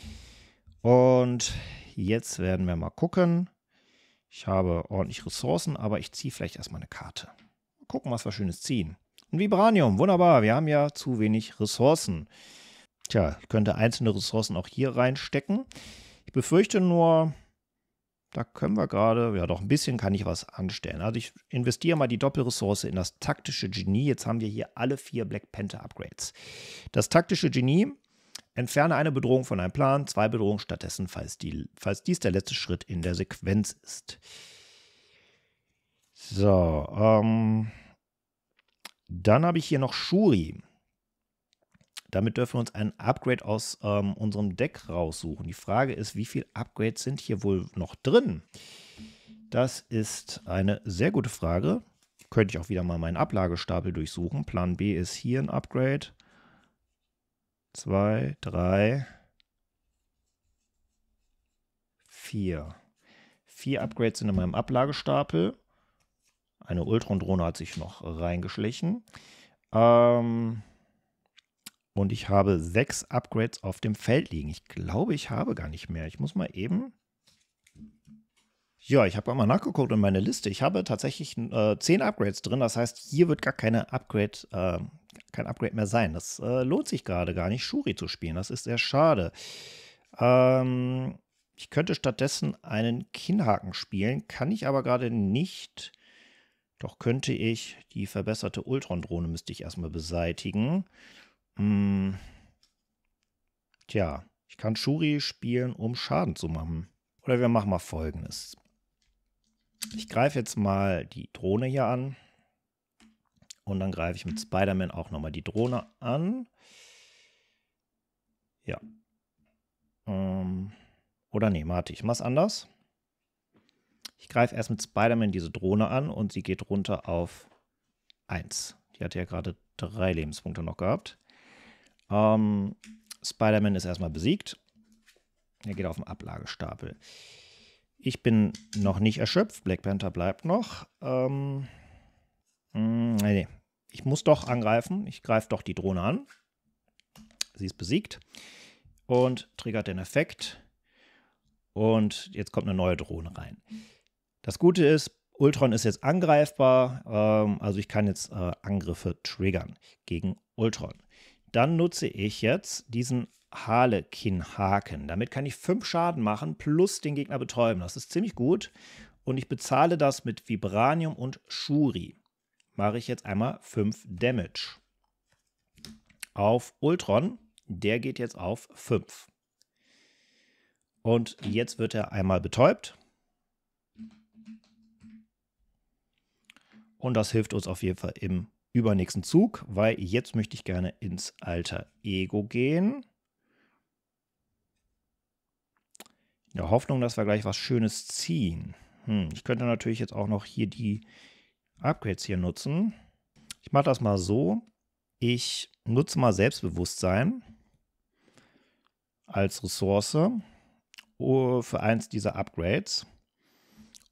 Und jetzt werden wir mal gucken. Ich habe ordentlich Ressourcen, aber ich ziehe vielleicht erstmal eine Karte. Mal gucken, was wir Schönes ziehen. Ein Vibranium, wunderbar. Wir haben ja zu wenig Ressourcen. Tja, ich könnte einzelne Ressourcen auch hier reinstecken. Ich befürchte nur, da können wir gerade, ja doch ein bisschen kann ich was anstellen. Also ich investiere mal die Doppelressource in das taktische Genie. Jetzt haben wir hier alle vier Black Panther Upgrades. Das taktische Genie, entferne eine Bedrohung von einem Plan, zwei Bedrohungen stattdessen, falls, die, falls dies der letzte Schritt in der Sequenz ist. So, ähm, dann habe ich hier noch Shuri. Damit dürfen wir uns ein Upgrade aus ähm, unserem Deck raussuchen. Die Frage ist, wie viele Upgrades sind hier wohl noch drin? Das ist eine sehr gute Frage. Könnte ich auch wieder mal meinen Ablagestapel durchsuchen. Plan B ist hier ein Upgrade. Zwei, drei, vier. Vier Upgrades sind in meinem Ablagestapel. Eine Ultron-Drohne hat sich noch reingeschlichen. Ähm, und ich habe sechs Upgrades auf dem Feld liegen. Ich glaube, ich habe gar nicht mehr. Ich muss mal eben. Ja, ich habe mal nachgeguckt in meine Liste. Ich habe tatsächlich äh, zehn Upgrades drin. Das heißt, hier wird gar keine Upgrade, äh, kein Upgrade mehr sein. Das äh, lohnt sich gerade gar nicht, Shuri zu spielen. Das ist sehr schade. Ähm, ich könnte stattdessen einen Kinnhaken spielen, kann ich aber gerade nicht. Doch könnte ich die verbesserte Ultron-Drohne müsste ich erstmal beseitigen. Hm. Tja, ich kann Shuri spielen, um Schaden zu machen. Oder wir machen mal folgendes. Ich greife jetzt mal die Drohne hier an. Und dann greife ich mit Spider-Man auch nochmal die Drohne an. Ja. Ähm, oder nee, warte, ich mach's anders. Ich greife erst mit Spider-Man diese Drohne an und sie geht runter auf 1. Die hatte ja gerade drei Lebenspunkte noch gehabt. Ähm, Spider-Man ist erstmal besiegt. Er geht auf den Ablagestapel. Ich bin noch nicht erschöpft. Black Panther bleibt noch. Ähm, mm, nee, ich muss doch angreifen. Ich greife doch die Drohne an. Sie ist besiegt und triggert den Effekt. Und jetzt kommt eine neue Drohne rein. Das Gute ist, Ultron ist jetzt angreifbar, ähm, also ich kann jetzt äh, Angriffe triggern gegen Ultron. Dann nutze ich jetzt diesen Harlekin-Haken. Damit kann ich 5 Schaden machen plus den Gegner betäuben. Das ist ziemlich gut. Und ich bezahle das mit Vibranium und Shuri. Mache ich jetzt einmal 5 Damage. Auf Ultron, der geht jetzt auf 5. Und jetzt wird er einmal betäubt. Und das hilft uns auf jeden Fall im übernächsten Zug, weil jetzt möchte ich gerne ins alter Ego gehen. In der Hoffnung, dass wir gleich was Schönes ziehen. Hm, ich könnte natürlich jetzt auch noch hier die Upgrades hier nutzen. Ich mache das mal so. Ich nutze mal Selbstbewusstsein als Ressource oh, für eins dieser Upgrades.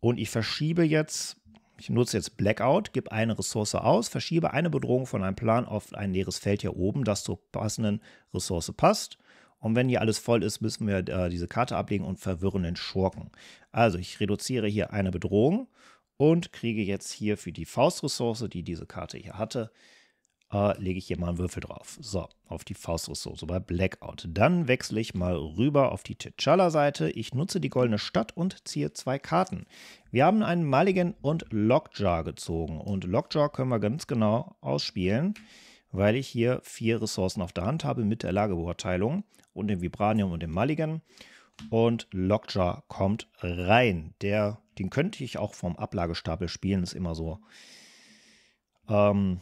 Und ich verschiebe jetzt ich nutze jetzt Blackout, gebe eine Ressource aus, verschiebe eine Bedrohung von einem Plan auf ein leeres Feld hier oben, das zur passenden Ressource passt. Und wenn hier alles voll ist, müssen wir äh, diese Karte ablegen und verwirren den Schurken. Also ich reduziere hier eine Bedrohung und kriege jetzt hier für die Faustressource, die diese Karte hier hatte, äh, lege ich hier mal einen Würfel drauf. So, auf die Faustressource bei Blackout. Dann wechsle ich mal rüber auf die T'Challa-Seite. Ich nutze die goldene Stadt und ziehe zwei Karten. Wir haben einen Mulligan und Lockjaw gezogen. Und Lockjaw können wir ganz genau ausspielen, weil ich hier vier Ressourcen auf der Hand habe mit der Lagebeurteilung und dem Vibranium und dem Mulligan. Und Lockjaw kommt rein. Der, den könnte ich auch vom Ablagestapel spielen, ist immer so. Ähm,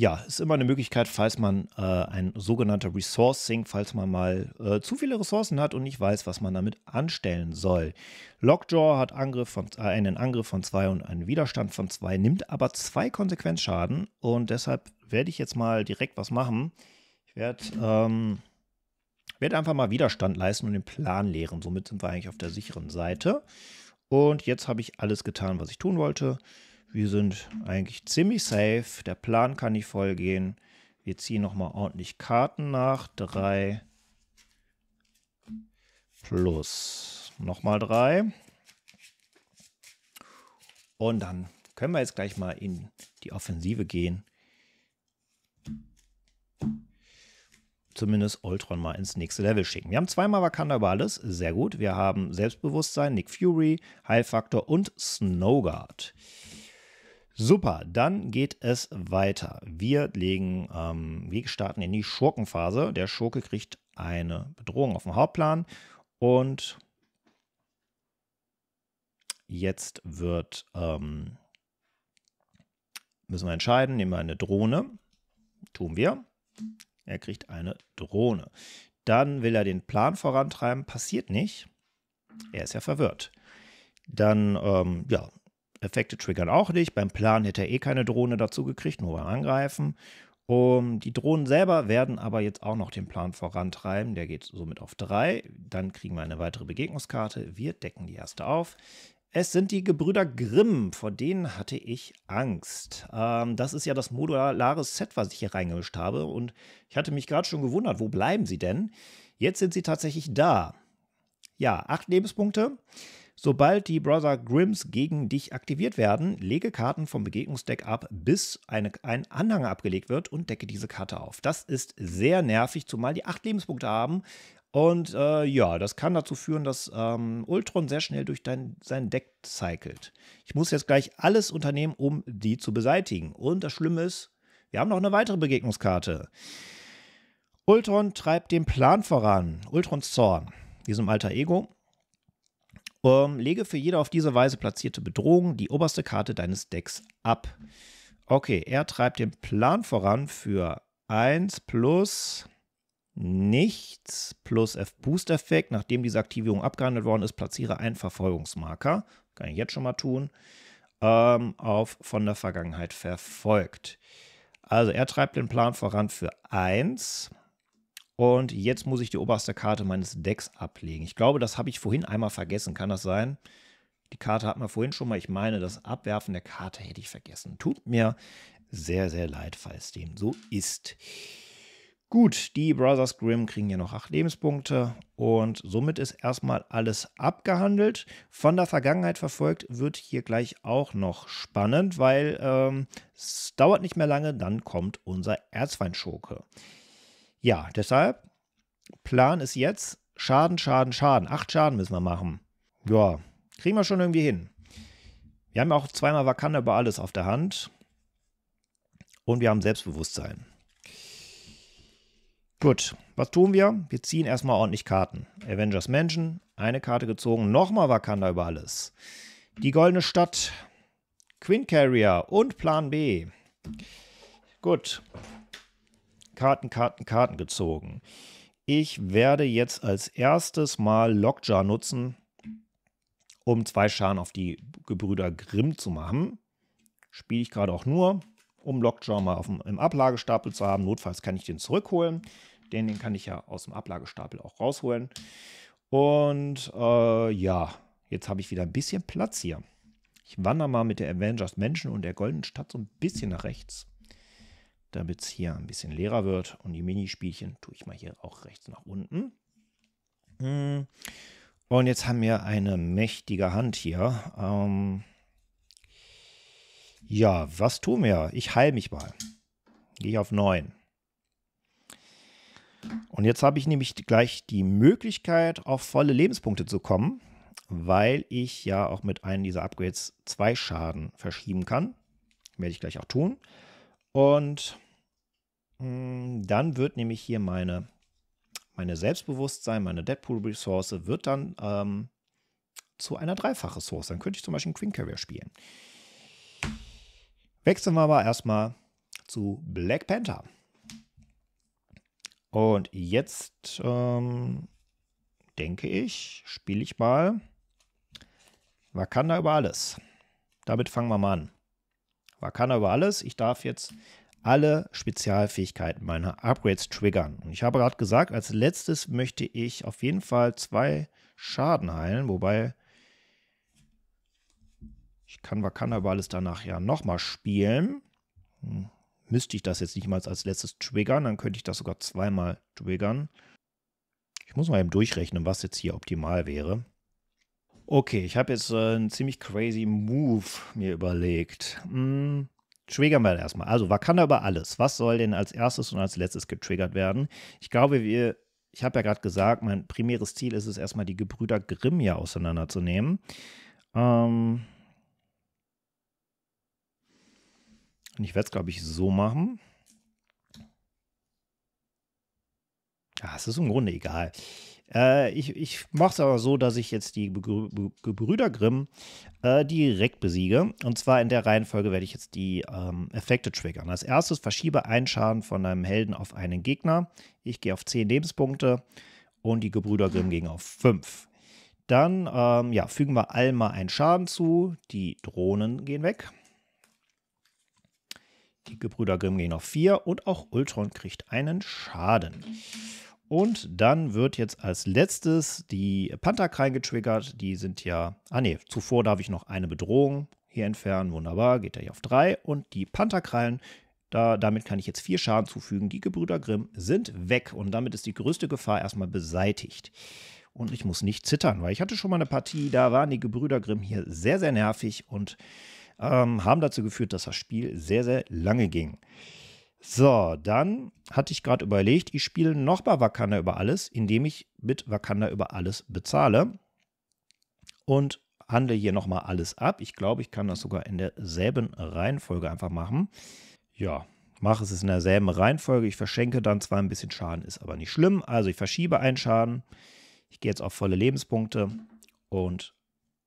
ja, ist immer eine Möglichkeit, falls man äh, ein sogenannter Resourcing, falls man mal äh, zu viele Ressourcen hat und nicht weiß, was man damit anstellen soll. Lockjaw hat Angriff von, äh, einen Angriff von zwei und einen Widerstand von zwei, nimmt aber zwei Konsequenzschaden und deshalb werde ich jetzt mal direkt was machen. Ich werde ähm, werd einfach mal Widerstand leisten und den Plan lehren. Somit sind wir eigentlich auf der sicheren Seite. Und jetzt habe ich alles getan, was ich tun wollte. Wir sind eigentlich ziemlich safe. Der Plan kann nicht vollgehen. Wir ziehen nochmal ordentlich Karten nach. Drei plus nochmal drei. Und dann können wir jetzt gleich mal in die Offensive gehen. Zumindest Ultron mal ins nächste Level schicken. Wir haben zweimal Wakanda über alles, sehr gut. Wir haben Selbstbewusstsein, Nick Fury, Heilfaktor und Snowguard. Guard. Super, dann geht es weiter. Wir legen, ähm, wir starten in die Schurkenphase. Der Schurke kriegt eine Bedrohung auf dem Hauptplan und jetzt wird ähm, müssen wir entscheiden, nehmen wir eine Drohne. Tun wir. Er kriegt eine Drohne. Dann will er den Plan vorantreiben, passiert nicht. Er ist ja verwirrt. Dann ähm, ja, Effekte triggern auch nicht. Beim Plan hätte er eh keine Drohne dazu gekriegt, nur beim Angreifen. Um, die Drohnen selber werden aber jetzt auch noch den Plan vorantreiben. Der geht somit auf 3. Dann kriegen wir eine weitere Begegnungskarte. Wir decken die erste auf. Es sind die Gebrüder Grimm, vor denen hatte ich Angst. Ähm, das ist ja das modulare Set, was ich hier reingemischt habe. Und ich hatte mich gerade schon gewundert, wo bleiben sie denn? Jetzt sind sie tatsächlich da. Ja, acht Lebenspunkte. Sobald die Brother Grimms gegen dich aktiviert werden, lege Karten vom Begegnungsdeck ab, bis eine, ein Anhang abgelegt wird und decke diese Karte auf. Das ist sehr nervig, zumal die acht Lebenspunkte haben. Und äh, ja, das kann dazu führen, dass ähm, Ultron sehr schnell durch dein, sein Deck cycelt. Ich muss jetzt gleich alles unternehmen, um die zu beseitigen. Und das Schlimme ist, wir haben noch eine weitere Begegnungskarte. Ultron treibt den Plan voran. Ultrons Zorn, diesem alter Ego. Ähm, lege für jede auf diese Weise platzierte Bedrohung die oberste Karte deines Decks ab. Okay, er treibt den Plan voran für 1 plus nichts plus F-Boost-Effekt. Nachdem diese Aktivierung abgehandelt worden ist, platziere einen Verfolgungsmarker. Kann ich jetzt schon mal tun. Ähm, auf von der Vergangenheit verfolgt. Also er treibt den Plan voran für 1. Und jetzt muss ich die oberste Karte meines Decks ablegen. Ich glaube, das habe ich vorhin einmal vergessen. Kann das sein? Die Karte hatten wir vorhin schon mal. Ich meine, das Abwerfen der Karte hätte ich vergessen. Tut mir sehr, sehr leid, falls dem so ist. Gut, die Brothers Grimm kriegen hier noch acht Lebenspunkte und somit ist erstmal alles abgehandelt. Von der Vergangenheit verfolgt wird hier gleich auch noch spannend, weil ähm, es dauert nicht mehr lange, dann kommt unser Erzfeindschoke. Ja, deshalb, Plan ist jetzt Schaden, Schaden, Schaden. Acht Schaden müssen wir machen. Ja, kriegen wir schon irgendwie hin. Wir haben ja auch zweimal Wakanda über alles auf der Hand. Und wir haben Selbstbewusstsein. Gut, was tun wir? Wir ziehen erstmal ordentlich Karten. Avengers Mansion, eine Karte gezogen, nochmal Wakanda über alles. Die Goldene Stadt, Quint Carrier und Plan B. Gut, Karten, Karten, Karten gezogen. Ich werde jetzt als erstes mal Lockjaw nutzen, um zwei Scharen auf die Gebrüder Grimm zu machen. Spiele ich gerade auch nur, um Lockjaw mal auf dem, im Ablagestapel zu haben. Notfalls kann ich den zurückholen. Den, den kann ich ja aus dem Ablagestapel auch rausholen. Und äh, ja, jetzt habe ich wieder ein bisschen Platz hier. Ich wandere mal mit der Avengers Menschen und der Goldenen Stadt so ein bisschen nach rechts damit es hier ein bisschen leerer wird. Und die Minispielchen tue ich mal hier auch rechts nach unten. Hm. Und jetzt haben wir eine mächtige Hand hier. Ähm ja, was tun wir? Ich heile mich mal. Gehe ich auf 9. Und jetzt habe ich nämlich gleich die Möglichkeit, auf volle Lebenspunkte zu kommen, weil ich ja auch mit einem dieser Upgrades zwei Schaden verschieben kann. Werde ich gleich auch tun. Und mh, hm, dann wird nämlich hier meine, meine Selbstbewusstsein, meine Deadpool-Ressource wird dann ähm, zu einer Dreifach-Ressource. Dann könnte ich zum Beispiel einen Queen Carrier spielen. Wechseln wir aber erstmal zu Black Panther. Und jetzt ähm, denke ich, spiele ich mal Wakanda über alles. Damit fangen wir mal an. Wakana über alles. Ich darf jetzt alle Spezialfähigkeiten meiner Upgrades triggern. Und ich habe gerade gesagt, als letztes möchte ich auf jeden Fall zwei Schaden heilen, wobei ich kann Wakanda über alles danach ja nochmal spielen. Hm. Müsste ich das jetzt nicht mal als letztes triggern, dann könnte ich das sogar zweimal triggern. Ich muss mal eben durchrechnen, was jetzt hier optimal wäre. Okay, ich habe jetzt äh, einen ziemlich crazy Move mir überlegt. Hm, triggern wir erstmal. Also Wakanda über alles. Was soll denn als erstes und als letztes getriggert werden? Ich glaube, wir ich habe ja gerade gesagt, mein primäres Ziel ist es erstmal, die Gebrüder Grimm hier auseinanderzunehmen. Ähm und ich werde es, glaube ich, so machen. Ja, ah, es ist im Grunde egal. Äh, ich ich mache es aber so, dass ich jetzt die Gebrüder Grimm äh, direkt besiege. Und zwar in der Reihenfolge werde ich jetzt die ähm, Effekte triggern. Als erstes verschiebe einen Schaden von einem Helden auf einen Gegner. Ich gehe auf 10 Lebenspunkte und die Gebrüder Grimm gehen auf 5. Dann ähm, ja, fügen wir Alma einen Schaden zu. Die Drohnen gehen weg. Die Gebrüder Grimm gehen auf 4 und auch Ultron kriegt einen Schaden. Und dann wird jetzt als letztes die Panther getriggert. Die sind ja. Ah, ne, zuvor darf ich noch eine Bedrohung hier entfernen. Wunderbar, geht ja hier auf drei. Und die Pantherkrallen, da, damit kann ich jetzt vier Schaden zufügen. Die Gebrüder Grimm sind weg und damit ist die größte Gefahr erstmal beseitigt. Und ich muss nicht zittern, weil ich hatte schon mal eine Partie, da waren die Gebrüder Grimm hier sehr, sehr nervig und ähm, haben dazu geführt, dass das Spiel sehr, sehr lange ging. So, dann hatte ich gerade überlegt, ich spiele nochmal Wakanda über alles, indem ich mit Wakanda über alles bezahle und handle hier nochmal alles ab. Ich glaube, ich kann das sogar in derselben Reihenfolge einfach machen. Ja, mache es in derselben Reihenfolge. Ich verschenke dann zwar ein bisschen Schaden, ist aber nicht schlimm. Also ich verschiebe einen Schaden. Ich gehe jetzt auf volle Lebenspunkte und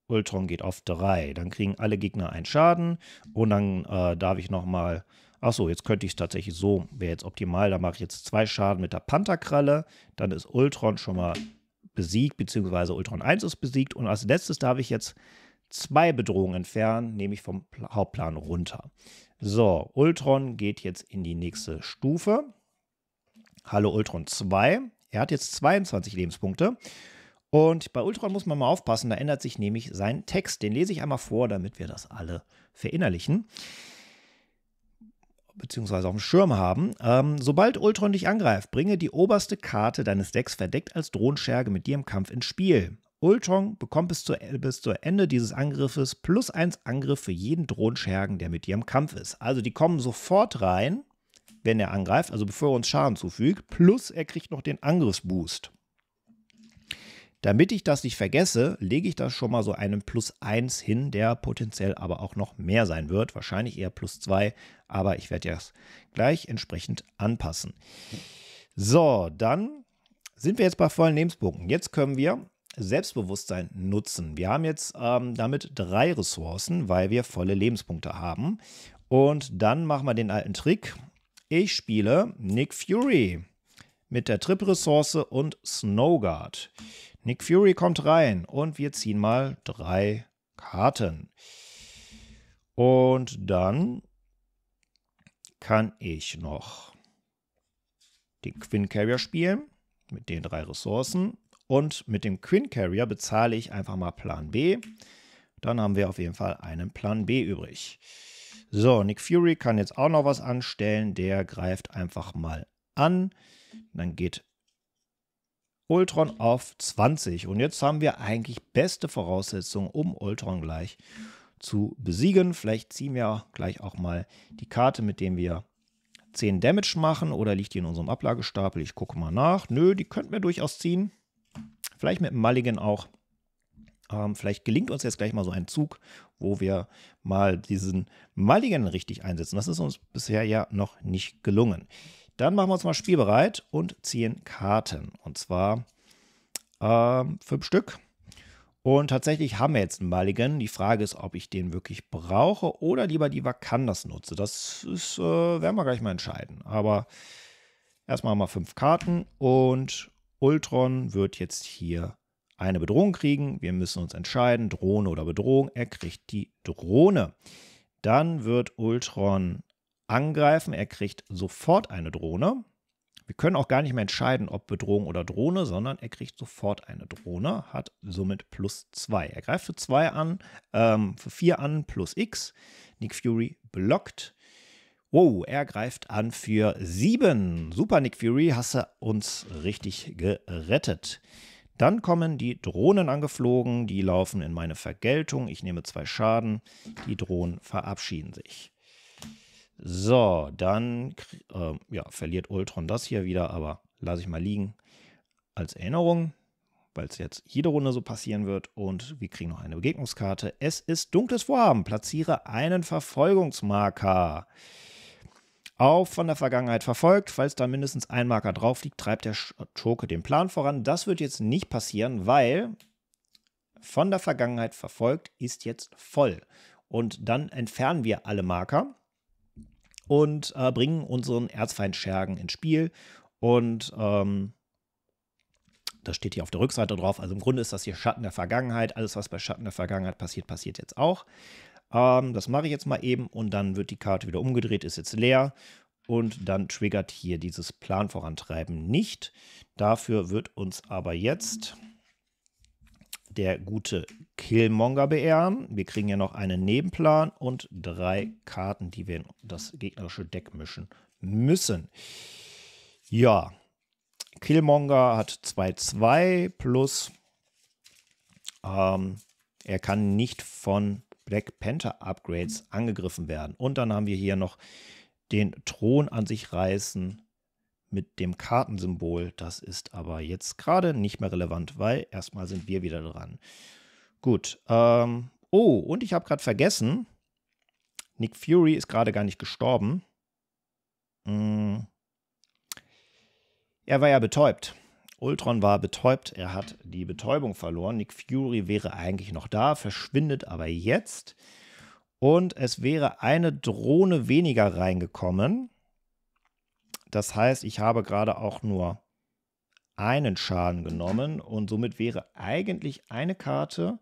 Ultron geht auf 3. Dann kriegen alle Gegner einen Schaden und dann äh, darf ich nochmal mal Achso, jetzt könnte ich es tatsächlich so, wäre jetzt optimal. Da mache ich jetzt zwei Schaden mit der Pantherkralle. Dann ist Ultron schon mal besiegt, beziehungsweise Ultron 1 ist besiegt. Und als letztes darf ich jetzt zwei Bedrohungen entfernen, nämlich vom Hauptplan runter. So, Ultron geht jetzt in die nächste Stufe. Hallo Ultron 2. Er hat jetzt 22 Lebenspunkte. Und bei Ultron muss man mal aufpassen, da ändert sich nämlich sein Text. Den lese ich einmal vor, damit wir das alle verinnerlichen beziehungsweise auf dem Schirm haben. Ähm, sobald Ultron dich angreift, bringe die oberste Karte deines Decks verdeckt als Drohenscherge mit dir im Kampf ins Spiel. Ultron bekommt bis zu, bis zu Ende dieses Angriffes plus 1 Angriff für jeden Drohenschergen, der mit dir im Kampf ist. Also die kommen sofort rein, wenn er angreift, also bevor er uns Schaden zufügt, plus er kriegt noch den Angriffsboost. Damit ich das nicht vergesse, lege ich da schon mal so einen Plus 1 hin, der potenziell aber auch noch mehr sein wird. Wahrscheinlich eher Plus 2, aber ich werde das gleich entsprechend anpassen. So, dann sind wir jetzt bei vollen Lebenspunkten. Jetzt können wir Selbstbewusstsein nutzen. Wir haben jetzt ähm, damit drei Ressourcen, weil wir volle Lebenspunkte haben. Und dann machen wir den alten Trick. Ich spiele Nick Fury mit der Trip-Ressource und Snowguard. Nick Fury kommt rein und wir ziehen mal drei Karten. Und dann kann ich noch den Quinn Carrier spielen mit den drei Ressourcen. Und mit dem Quinn Carrier bezahle ich einfach mal Plan B. Dann haben wir auf jeden Fall einen Plan B übrig. So, Nick Fury kann jetzt auch noch was anstellen. Der greift einfach mal an. Dann geht Ultron auf 20. Und jetzt haben wir eigentlich beste Voraussetzungen, um Ultron gleich zu besiegen. Vielleicht ziehen wir gleich auch mal die Karte, mit dem wir 10 Damage machen. Oder liegt die in unserem Ablagestapel? Ich gucke mal nach. Nö, die könnten wir durchaus ziehen. Vielleicht mit dem Mulligan auch. Ähm, vielleicht gelingt uns jetzt gleich mal so ein Zug, wo wir mal diesen Mulligan richtig einsetzen. Das ist uns bisher ja noch nicht gelungen. Dann machen wir uns mal spielbereit und ziehen Karten. Und zwar äh, fünf Stück. Und tatsächlich haben wir jetzt einen Mulligan. Die Frage ist, ob ich den wirklich brauche oder lieber die Vakandas nutze. Das ist, äh, werden wir gleich mal entscheiden. Aber erstmal haben wir fünf Karten und Ultron wird jetzt hier eine Bedrohung kriegen. Wir müssen uns entscheiden, Drohne oder Bedrohung. Er kriegt die Drohne. Dann wird Ultron angreifen. Er kriegt sofort eine Drohne. Wir können auch gar nicht mehr entscheiden, ob Bedrohung oder Drohne, sondern er kriegt sofort eine Drohne, hat somit plus 2. Er greift für 2 an, ähm, für 4 an, plus X. Nick Fury blockt. Wow, er greift an für 7. Super, Nick Fury, hast du uns richtig gerettet. Dann kommen die Drohnen angeflogen, die laufen in meine Vergeltung. Ich nehme zwei Schaden. Die Drohnen verabschieden sich. So, dann äh, ja, verliert Ultron das hier wieder, aber lasse ich mal liegen als Erinnerung, weil es jetzt jede Runde so passieren wird. Und wir kriegen noch eine Begegnungskarte. Es ist dunkles Vorhaben. Platziere einen Verfolgungsmarker. Auch von der Vergangenheit verfolgt. Falls da mindestens ein Marker drauf liegt, treibt der Schurke den Plan voran. Das wird jetzt nicht passieren, weil von der Vergangenheit verfolgt ist jetzt voll. Und dann entfernen wir alle Marker und äh, bringen unseren Erzfeind Schergen ins Spiel. Und ähm, das steht hier auf der Rückseite drauf. Also im Grunde ist das hier Schatten der Vergangenheit. Alles, was bei Schatten der Vergangenheit passiert, passiert jetzt auch. Ähm, das mache ich jetzt mal eben und dann wird die Karte wieder umgedreht, ist jetzt leer. Und dann triggert hier dieses Planvorantreiben nicht. Dafür wird uns aber jetzt der gute Killmonger beehren. Wir kriegen ja noch einen Nebenplan und drei Karten, die wir in das gegnerische Deck mischen müssen. Ja, Killmonger hat 2-2 plus ähm, er kann nicht von Black Panther Upgrades angegriffen werden. Und dann haben wir hier noch den Thron an sich reißen mit dem Kartensymbol. Das ist aber jetzt gerade nicht mehr relevant, weil erstmal sind wir wieder dran. Gut. Ähm, oh, und ich habe gerade vergessen, Nick Fury ist gerade gar nicht gestorben. Hm. Er war ja betäubt. Ultron war betäubt, er hat die Betäubung verloren. Nick Fury wäre eigentlich noch da, verschwindet aber jetzt. Und es wäre eine Drohne weniger reingekommen. Das heißt, ich habe gerade auch nur einen Schaden genommen und somit wäre eigentlich eine Karte.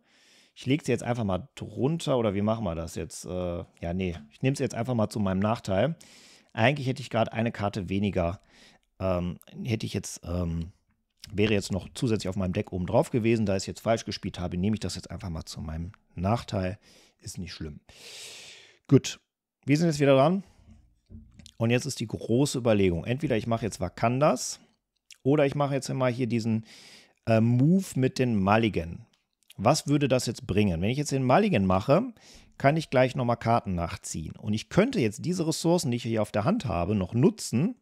Ich lege sie jetzt einfach mal drunter oder wie machen wir das jetzt? Äh, ja, nee, ich nehme sie jetzt einfach mal zu meinem Nachteil. Eigentlich hätte ich gerade eine Karte weniger. Ähm, hätte ich jetzt, ähm, wäre jetzt noch zusätzlich auf meinem Deck oben drauf gewesen. Da ich es jetzt falsch gespielt habe, nehme ich das jetzt einfach mal zu meinem Nachteil. Ist nicht schlimm. Gut, wir sind jetzt wieder dran. Und jetzt ist die große Überlegung. Entweder ich mache jetzt Wakandas oder ich mache jetzt immer hier diesen äh, Move mit den Mulligan. Was würde das jetzt bringen? Wenn ich jetzt den Mulligan mache, kann ich gleich nochmal Karten nachziehen. Und ich könnte jetzt diese Ressourcen, die ich hier auf der Hand habe, noch nutzen,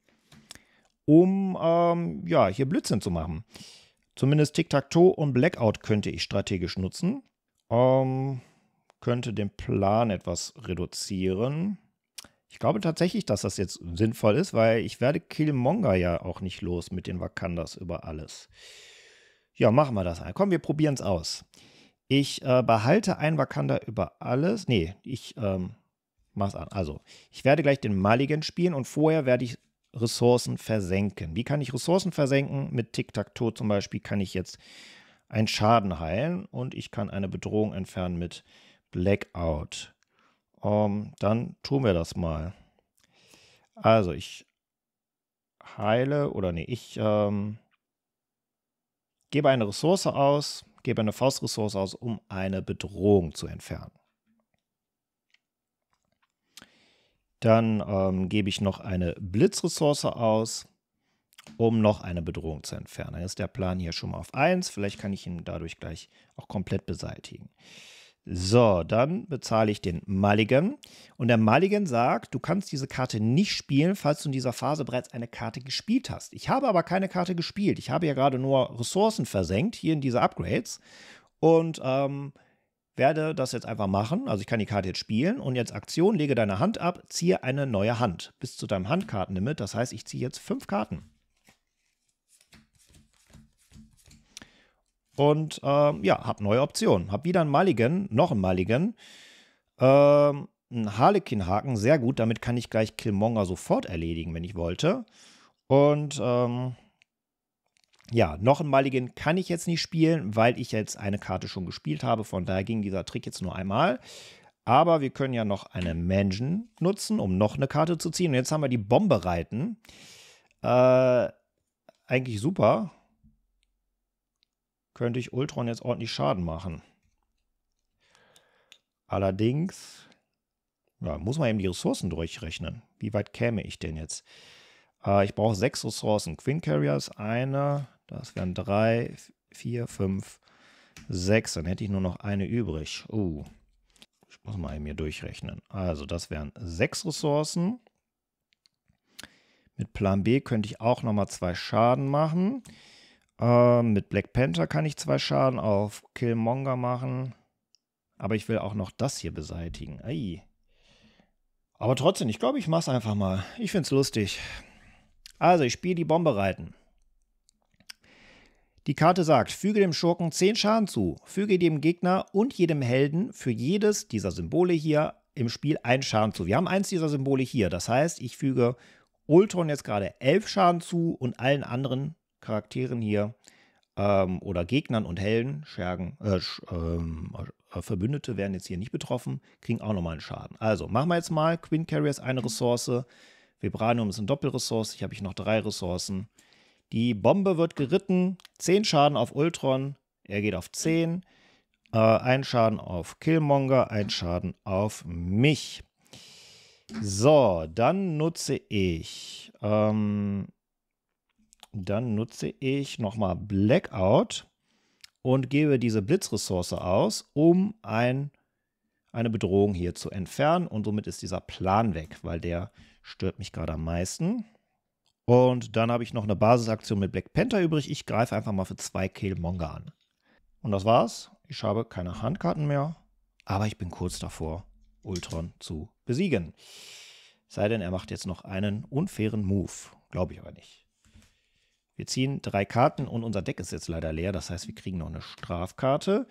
um ähm, ja, hier Blödsinn zu machen. Zumindest Tic-Tac-Toe und Blackout könnte ich strategisch nutzen. Ähm, könnte den Plan etwas reduzieren. Ich glaube tatsächlich, dass das jetzt sinnvoll ist, weil ich werde Killmonger ja auch nicht los mit den Wakandas über alles. Ja, machen wir das. Komm, wir probieren es aus. Ich äh, behalte ein Wakanda über alles. Nee, ich ähm, mach's an. Also, ich werde gleich den Mulligan spielen und vorher werde ich Ressourcen versenken. Wie kann ich Ressourcen versenken? Mit Tic-Tac-Toe zum Beispiel kann ich jetzt einen Schaden heilen und ich kann eine Bedrohung entfernen mit Blackout. Um, ähm, dann tun wir das mal. Also ich heile oder nee, ich ähm, gebe eine Ressource aus, gebe eine Faustressource aus, um eine Bedrohung zu entfernen. Dann ähm, gebe ich noch eine Blitzressource aus, um noch eine Bedrohung zu entfernen. Dann ist der Plan hier schon mal auf 1. Vielleicht kann ich ihn dadurch gleich auch komplett beseitigen. So, dann bezahle ich den Mulligan. Und der Mulligan sagt, du kannst diese Karte nicht spielen, falls du in dieser Phase bereits eine Karte gespielt hast. Ich habe aber keine Karte gespielt. Ich habe ja gerade nur Ressourcen versenkt hier in diese Upgrades. Und ähm, werde das jetzt einfach machen. Also ich kann die Karte jetzt spielen und jetzt Aktion, lege deine Hand ab, ziehe eine neue Hand bis zu deinem Handkartenlimit. Das heißt, ich ziehe jetzt fünf Karten. Und ähm, ja, habe neue Optionen. Habe wieder einen Mulligan, noch einen Mulligan. Ähm, einen Harlequin-Haken, sehr gut. Damit kann ich gleich Killmonger sofort erledigen, wenn ich wollte. Und ähm, ja, noch ein Mulligan kann ich jetzt nicht spielen, weil ich jetzt eine Karte schon gespielt habe. Von daher ging dieser Trick jetzt nur einmal. Aber wir können ja noch eine Mansion nutzen, um noch eine Karte zu ziehen. Und jetzt haben wir die Bombe reiten. Äh, eigentlich super könnte ich Ultron jetzt ordentlich Schaden machen. Allerdings ja, muss man eben die Ressourcen durchrechnen. Wie weit käme ich denn jetzt? Äh, ich brauche sechs Ressourcen. Queen Carriers, eine, das wären drei, vier, fünf, sechs. Dann hätte ich nur noch eine übrig. Uh, ich muss mal eben hier durchrechnen. Also das wären sechs Ressourcen. Mit Plan B könnte ich auch nochmal zwei Schaden machen. Äh, mit Black Panther kann ich zwei Schaden auf Killmonger machen. Aber ich will auch noch das hier beseitigen. Ei. Aber trotzdem, ich glaube, ich mach's einfach mal. Ich find's lustig. Also, ich spiele die Bombe reiten. Die Karte sagt, füge dem Schurken 10 Schaden zu, füge dem Gegner und jedem Helden für jedes dieser Symbole hier im Spiel einen Schaden zu. Wir haben eins dieser Symbole hier, das heißt, ich füge Ultron jetzt gerade 11 Schaden zu und allen anderen Charakteren hier ähm, oder Gegnern und Helden, Schergen, äh, ähm, äh, Verbündete werden jetzt hier nicht betroffen, kriegen auch nochmal einen Schaden. Also machen wir jetzt mal Queen ist eine Ressource, Vibranium ist eine Doppelressource, Ich habe ich noch drei Ressourcen. Die Bombe wird geritten, Zehn Schaden auf Ultron, er geht auf 10, äh, ein Schaden auf Killmonger, ein Schaden auf mich. So, dann nutze ich ähm, dann nutze ich nochmal Blackout und gebe diese Blitzressource aus, um ein, eine Bedrohung hier zu entfernen. Und somit ist dieser Plan weg, weil der stört mich gerade am meisten. Und dann habe ich noch eine Basisaktion mit Black Panther übrig. Ich greife einfach mal für zwei Killmonger an. Und das war's. Ich habe keine Handkarten mehr, aber ich bin kurz davor, Ultron zu besiegen. Sei denn, er macht jetzt noch einen unfairen Move. Glaube ich aber nicht. Wir ziehen drei Karten und unser Deck ist jetzt leider leer. Das heißt, wir kriegen noch eine Strafkarte.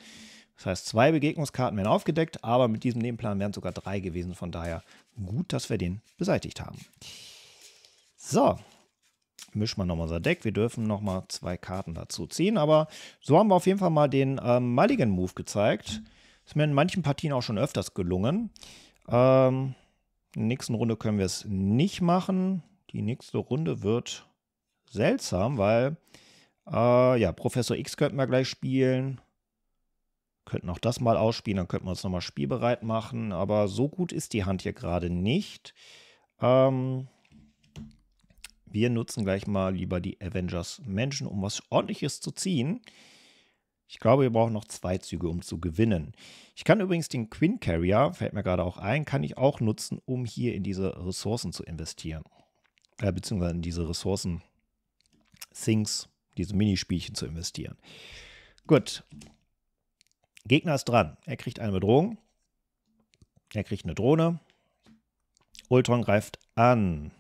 Das heißt, zwei Begegnungskarten werden aufgedeckt, aber mit diesem Nebenplan wären sogar drei gewesen. Von daher gut, dass wir den beseitigt haben. So, mischen wir nochmal unser Deck. Wir dürfen nochmal zwei Karten dazu ziehen. Aber so haben wir auf jeden Fall mal den ähm, Mulligan Move gezeigt. Ist mir in manchen Partien auch schon öfters gelungen. Ähm, in der nächsten Runde können wir es nicht machen. Die nächste Runde wird seltsam, weil äh, ja, Professor X könnten wir gleich spielen. Könnten auch das mal ausspielen, dann könnten wir uns nochmal spielbereit machen. Aber so gut ist die Hand hier gerade nicht. Ähm, wir nutzen gleich mal lieber die Avengers Menschen, um was ordentliches zu ziehen. Ich glaube, wir brauchen noch zwei Züge, um zu gewinnen. Ich kann übrigens den Quinn Carrier, fällt mir gerade auch ein, kann ich auch nutzen, um hier in diese Ressourcen zu investieren. Äh, beziehungsweise in diese Ressourcen zu Things, diese Minispielchen zu investieren. Gut. Gegner ist dran. Er kriegt eine Bedrohung. Er kriegt eine Drohne. Ultron greift an.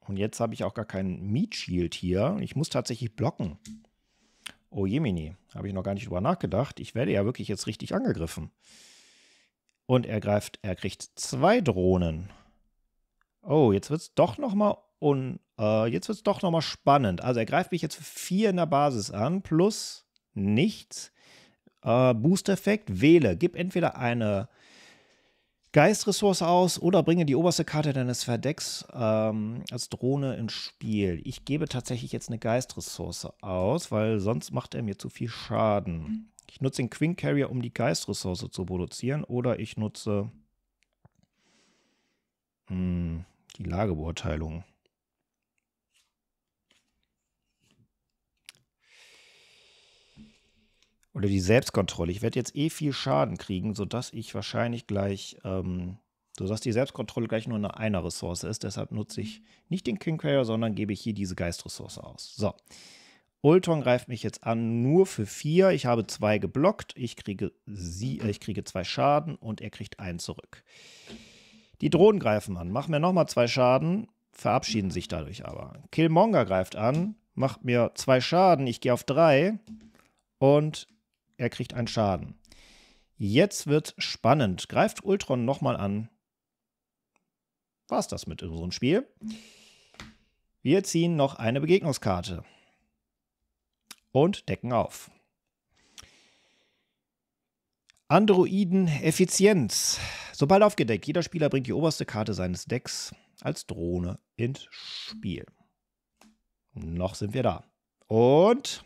Und jetzt habe ich auch gar keinen Meat Shield hier. Ich muss tatsächlich blocken. Oh Jemini, habe ich noch gar nicht drüber nachgedacht. Ich werde ja wirklich jetzt richtig angegriffen. Und er greift, er kriegt zwei Drohnen. Oh, jetzt wird es doch nochmal un äh, jetzt wird es doch nochmal spannend. Also er greift mich jetzt für vier in der Basis an, plus nichts. Äh, Booster-Effekt, wähle. Gib entweder eine Geistressource aus oder bringe die oberste Karte deines Verdecks ähm, als Drohne ins Spiel. Ich gebe tatsächlich jetzt eine Geistressource aus, weil sonst macht er mir zu viel Schaden. Ich nutze den Queen Carrier, um die Geistressource zu produzieren, oder ich nutze mh, hm, die Lagebeurteilung. oder die Selbstkontrolle. Ich werde jetzt eh viel Schaden kriegen, sodass ich wahrscheinlich gleich, ähm, sodass die Selbstkontrolle gleich nur eine einer Ressource ist. Deshalb nutze ich mhm. nicht den King Kingcrayer, sondern gebe ich hier diese Geistressource aus. So. Ulton greift mich jetzt an nur für vier. Ich habe zwei geblockt. Ich kriege, sie, äh, ich kriege zwei Schaden und er kriegt einen zurück. Die Drohnen greifen an, machen mir nochmal zwei Schaden, verabschieden sich dadurch aber. Killmonger greift an, macht mir zwei Schaden, ich gehe auf drei und er kriegt einen Schaden. Jetzt wird's spannend. Greift Ultron nochmal an. War's das mit unserem Spiel? Wir ziehen noch eine Begegnungskarte. Und decken auf. Androiden-Effizienz. Sobald aufgedeckt, jeder Spieler bringt die oberste Karte seines Decks als Drohne ins Spiel. Noch sind wir da. Und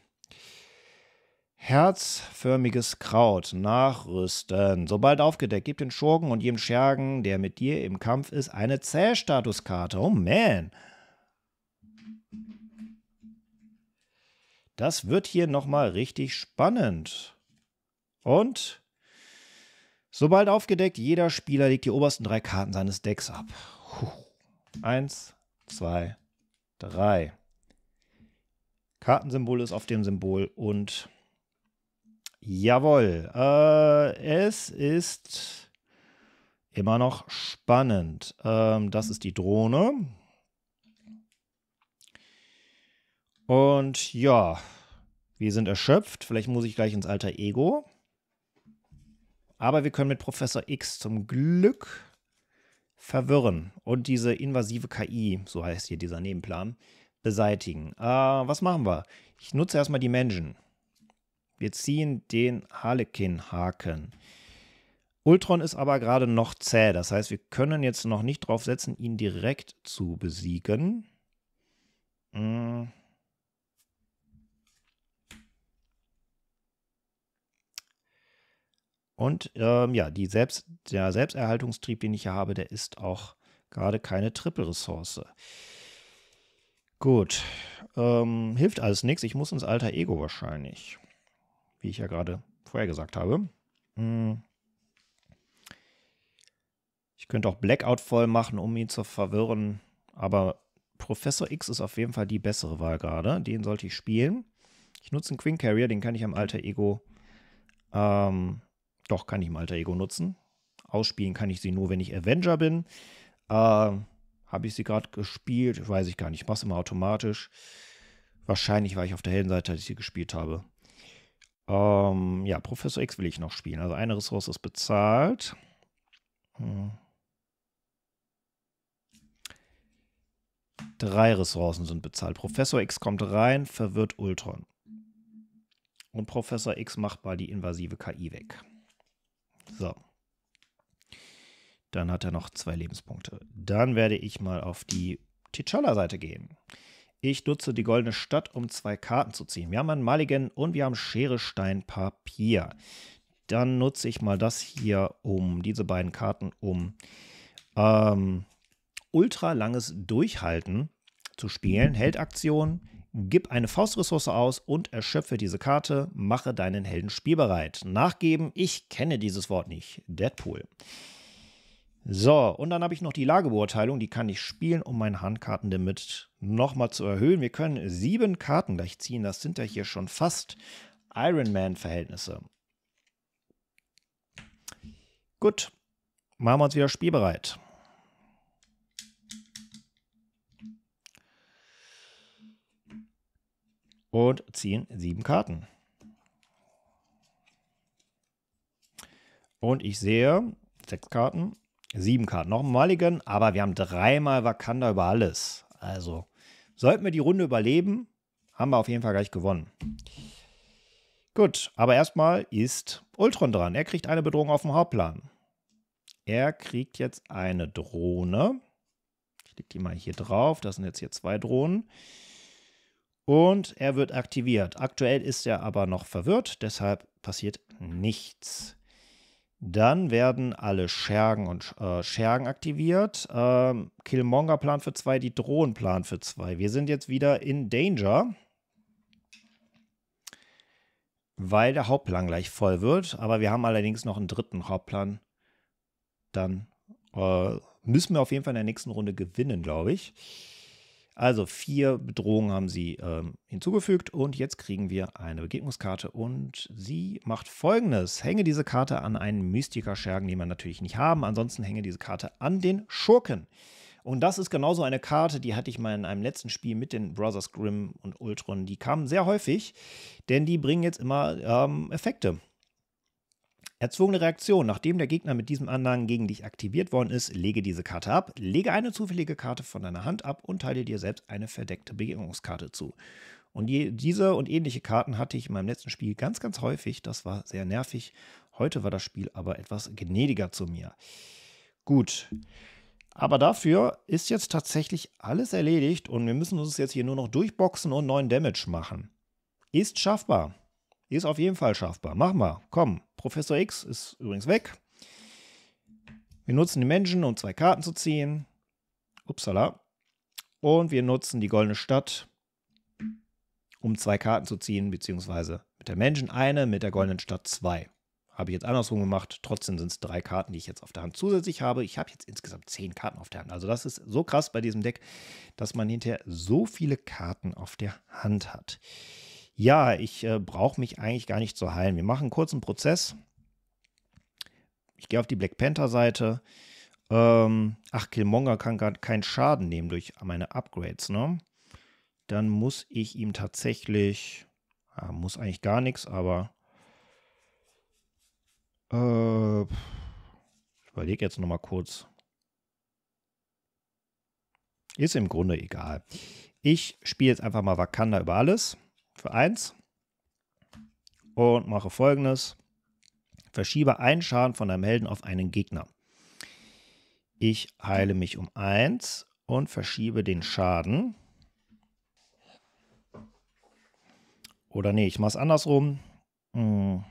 herzförmiges Kraut nachrüsten. Sobald aufgedeckt, gib den Schurken und jedem Schergen, der mit dir im Kampf ist, eine Zählstatuskarte. Oh man. Das wird hier nochmal richtig spannend. Und sobald aufgedeckt, jeder Spieler legt die obersten drei Karten seines Decks ab. Puh. Eins, zwei, drei. Kartensymbol ist auf dem Symbol und Jawohl, äh, es ist immer noch spannend. Ähm, das ist die Drohne. Und ja, wir sind erschöpft. Vielleicht muss ich gleich ins alter Ego. Aber wir können mit Professor X zum Glück verwirren und diese invasive KI, so heißt hier dieser Nebenplan, beseitigen. Äh, was machen wir? Ich nutze erstmal die Menschen. Wir ziehen den Harlequin-Haken. Ultron ist aber gerade noch zäh, das heißt, wir können jetzt noch nicht drauf setzen, ihn direkt zu besiegen. Hm. Und ähm, ja, die Selbst, der Selbsterhaltungstrieb, den ich hier habe, der ist auch gerade keine Triple-Ressource. Gut, ähm, hilft alles nichts. Ich muss ins alter Ego wahrscheinlich wie ich ja gerade vorher gesagt habe. Hm. Ich könnte auch Blackout voll machen, um ihn zu verwirren, aber Professor X ist auf jeden Fall die bessere Wahl gerade. Den sollte ich spielen. Ich nutze einen Queen Carrier, den kann ich am Alter Ego. Ähm, doch, kann ich im Alter Ego nutzen. Ausspielen kann ich sie nur, wenn ich Avenger bin. Ähm, Habe ich sie gerade gespielt? Weiß ich gar nicht. Ich mache es immer automatisch. Wahrscheinlich war ich auf der hellen Seite, als ich sie gespielt habe. Ähm, ja, Professor X will ich noch spielen. Also eine Ressource ist bezahlt. Hm. Drei Ressourcen sind bezahlt. Professor X kommt rein, verwirrt Ultron. Und Professor X macht mal die invasive KI weg. So. Dann hat er noch zwei Lebenspunkte. Dann werde ich mal auf die T'Challa-Seite gehen. Ich nutze die goldene Stadt, um zwei Karten zu ziehen. Wir haben einen Mulligan und wir haben Schere, Stein, Papier. Dann nutze ich mal das hier um, diese beiden Karten, um ähm, ultra langes Durchhalten zu spielen. Mhm. Heldaktion, gib eine Faustressource aus und erschöpfe diese Karte, mache deinen Helden spielbereit. Nachgeben, ich kenne dieses Wort nicht. Deadpool. So, und dann habe ich noch die Lagebeurteilung, die kann ich spielen, um mein Handkartendamage nochmal zu erhöhen. Wir können sieben Karten gleich ziehen, das sind ja hier schon fast Ironman-Verhältnisse. Gut, machen wir uns wieder spielbereit. Und ziehen sieben Karten. Und ich sehe sechs Karten, Sieben Karten. Noch ein Mulligan, aber wir haben dreimal Wakanda über alles. Also, sollten wir die Runde überleben, haben wir auf jeden Fall gleich gewonnen. Gut, aber erstmal ist Ultron dran. Er kriegt eine Bedrohung auf dem Hauptplan. Er kriegt jetzt eine Drohne. Ich lege die mal hier drauf. Das sind jetzt hier zwei Drohnen. Und er wird aktiviert. Aktuell ist er aber noch verwirrt, deshalb passiert nichts. Dann werden alle Schergen und äh, Schergen aktiviert. Ähm, Killmonger plant für zwei, die Drohnen plant für zwei. Wir sind jetzt wieder in Danger, weil der Hauptplan gleich voll wird. Aber wir haben allerdings noch einen dritten Hauptplan. Dann äh, müssen wir auf jeden Fall in der nächsten Runde gewinnen, glaube ich. Also vier Bedrohungen haben sie ähm, hinzugefügt und jetzt kriegen wir eine Begegnungskarte und sie macht folgendes. Hänge diese Karte an einen Mystiker-Schergen, den wir natürlich nicht haben. Ansonsten hänge diese Karte an den Schurken. Und das ist genauso eine Karte, die hatte ich mal in einem letzten Spiel mit den Brothers Grimm und Ultron. Die kamen sehr häufig, denn die bringen jetzt immer ähm, Effekte. Erzwungene Reaktion. Nachdem der Gegner mit diesem Anlagen gegen dich aktiviert worden ist, lege diese Karte ab, lege eine zufällige Karte von deiner Hand ab und teile dir selbst eine verdeckte Begegnungskarte zu. Und je, diese und ähnliche Karten hatte ich in meinem letzten Spiel ganz, ganz häufig. Das war sehr nervig. Heute war das Spiel aber etwas gnädiger zu mir. Gut. Aber dafür ist jetzt tatsächlich alles erledigt und wir müssen uns jetzt hier nur noch durchboxen und neuen Damage machen. Ist schaffbar. Ist auf jeden Fall schaffbar. Mach mal, komm. Professor X ist übrigens weg. Wir nutzen die Menschen, um zwei Karten zu ziehen. Upsala. Und wir nutzen die Goldene Stadt, um zwei Karten zu ziehen, beziehungsweise mit der Menschen eine, mit der Goldenen Stadt zwei. Habe ich jetzt andersrum gemacht. Trotzdem sind es drei Karten, die ich jetzt auf der Hand zusätzlich habe. Ich habe jetzt insgesamt zehn Karten auf der Hand. Also das ist so krass bei diesem Deck, dass man hinterher so viele Karten auf der Hand hat ja, ich äh, brauche mich eigentlich gar nicht zu heilen. Wir machen kurz einen kurzen Prozess. Ich gehe auf die Black Panther-Seite. Ähm, ach, Killmonger kann gar keinen Schaden nehmen durch meine Upgrades, ne? Dann muss ich ihm tatsächlich. Ja, ah, muss eigentlich gar nichts, aber. Äh, ich überlege jetzt nochmal kurz. Ist im Grunde egal. Ich spiele jetzt einfach mal Wakanda über alles für 1 und mache folgendes. Verschiebe einen Schaden von deinem Helden auf einen Gegner. Ich heile mich um 1 und verschiebe den Schaden. Oder nee, ich mache es andersrum. Hm.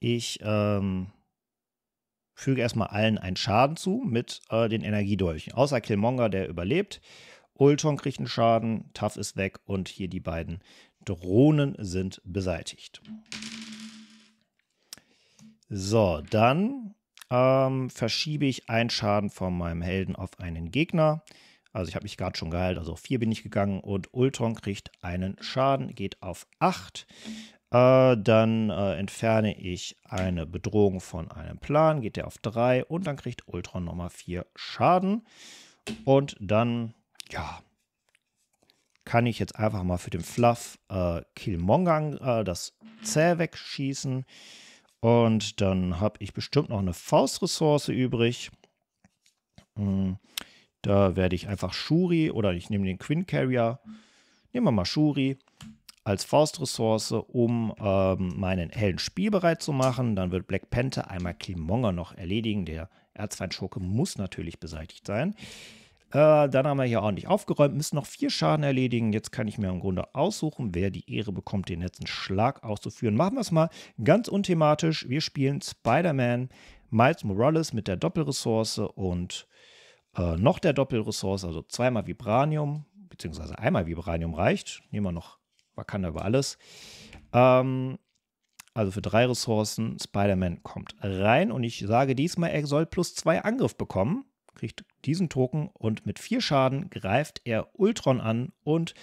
Ich ähm, füge erstmal allen einen Schaden zu mit äh, den Energiedolchen. Außer Killmonger, der überlebt. Ultron kriegt einen Schaden, Tuff ist weg und hier die beiden Drohnen sind beseitigt. So, dann ähm, verschiebe ich einen Schaden von meinem Helden auf einen Gegner. Also ich habe mich gerade schon geheilt, also auf 4 bin ich gegangen und Ultron kriegt einen Schaden, geht auf 8. Äh, dann äh, entferne ich eine Bedrohung von einem Plan, geht der auf 3 und dann kriegt Ultron nochmal 4 Schaden. Und dann, ja, kann ich jetzt einfach mal für den Fluff äh, Killmonger äh, das Zäh wegschießen. Und dann habe ich bestimmt noch eine Faustressource übrig. Hm, da werde ich einfach Shuri oder ich nehme den Quinn Carrier. Nehmen wir mal Shuri als Faustressource, um ähm, meinen Helden spielbereit zu machen. Dann wird Black Panther einmal Klimonger noch erledigen. Der Erzfeind Schurke muss natürlich beseitigt sein. Äh, dann haben wir hier ordentlich aufgeräumt, müssen noch vier Schaden erledigen. Jetzt kann ich mir im Grunde aussuchen, wer die Ehre bekommt, den letzten Schlag auszuführen. Machen wir es mal ganz unthematisch. Wir spielen Spider-Man, Miles Morales mit der Doppelressource und äh, noch der Doppelressource, also zweimal Vibranium, beziehungsweise einmal Vibranium reicht. Nehmen wir noch man kann aber alles. Ähm, also für drei Ressourcen, Spider-Man kommt rein und ich sage diesmal, er soll plus zwei Angriff bekommen, kriegt diesen Token und mit vier Schaden greift er Ultron an und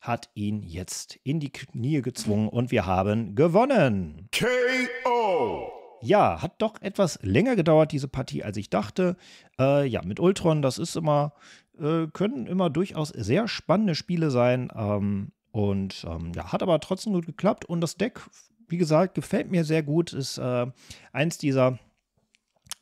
hat ihn jetzt in die Knie gezwungen und wir haben gewonnen. KO! Ja, hat doch etwas länger gedauert, diese Partie, als ich dachte. Äh, ja, mit Ultron, das ist immer, äh, können immer durchaus sehr spannende Spiele sein. Ähm, und ähm, ja, hat aber trotzdem gut geklappt. Und das Deck, wie gesagt, gefällt mir sehr gut. Ist äh, eins dieser.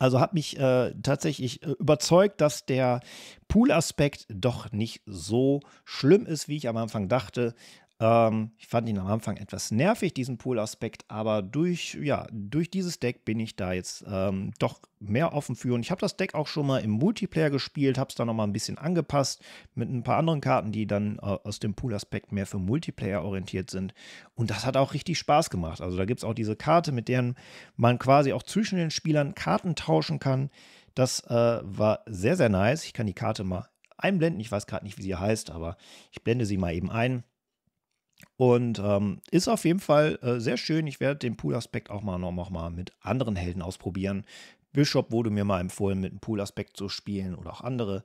Also hat mich äh, tatsächlich äh, überzeugt, dass der Pool-Aspekt doch nicht so schlimm ist, wie ich am Anfang dachte. Ähm, ich fand ihn am Anfang etwas nervig, diesen Pool-Aspekt, aber durch, ja, durch dieses Deck bin ich da jetzt ähm, doch mehr offen für. Und ich habe das Deck auch schon mal im Multiplayer gespielt, habe es dann nochmal ein bisschen angepasst mit ein paar anderen Karten, die dann äh, aus dem Pool-Aspekt mehr für Multiplayer orientiert sind. Und das hat auch richtig Spaß gemacht. Also da gibt es auch diese Karte, mit deren man quasi auch zwischen den Spielern Karten tauschen kann. Das äh, war sehr, sehr nice. Ich kann die Karte mal einblenden. Ich weiß gerade nicht, wie sie heißt, aber ich blende sie mal eben ein. Und ähm, ist auf jeden Fall äh, sehr schön. Ich werde den Pool-Aspekt auch mal noch, mal mit anderen Helden ausprobieren. Bishop wurde mir mal empfohlen, mit dem Pool-Aspekt zu spielen oder auch andere.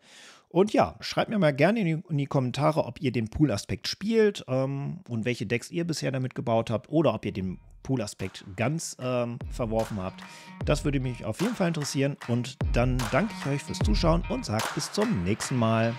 Und ja, schreibt mir mal gerne in die, in die Kommentare, ob ihr den Pool-Aspekt spielt ähm, und welche Decks ihr bisher damit gebaut habt oder ob ihr den Pool-Aspekt ganz ähm, verworfen habt. Das würde mich auf jeden Fall interessieren. Und dann danke ich euch fürs Zuschauen und sage bis zum nächsten Mal.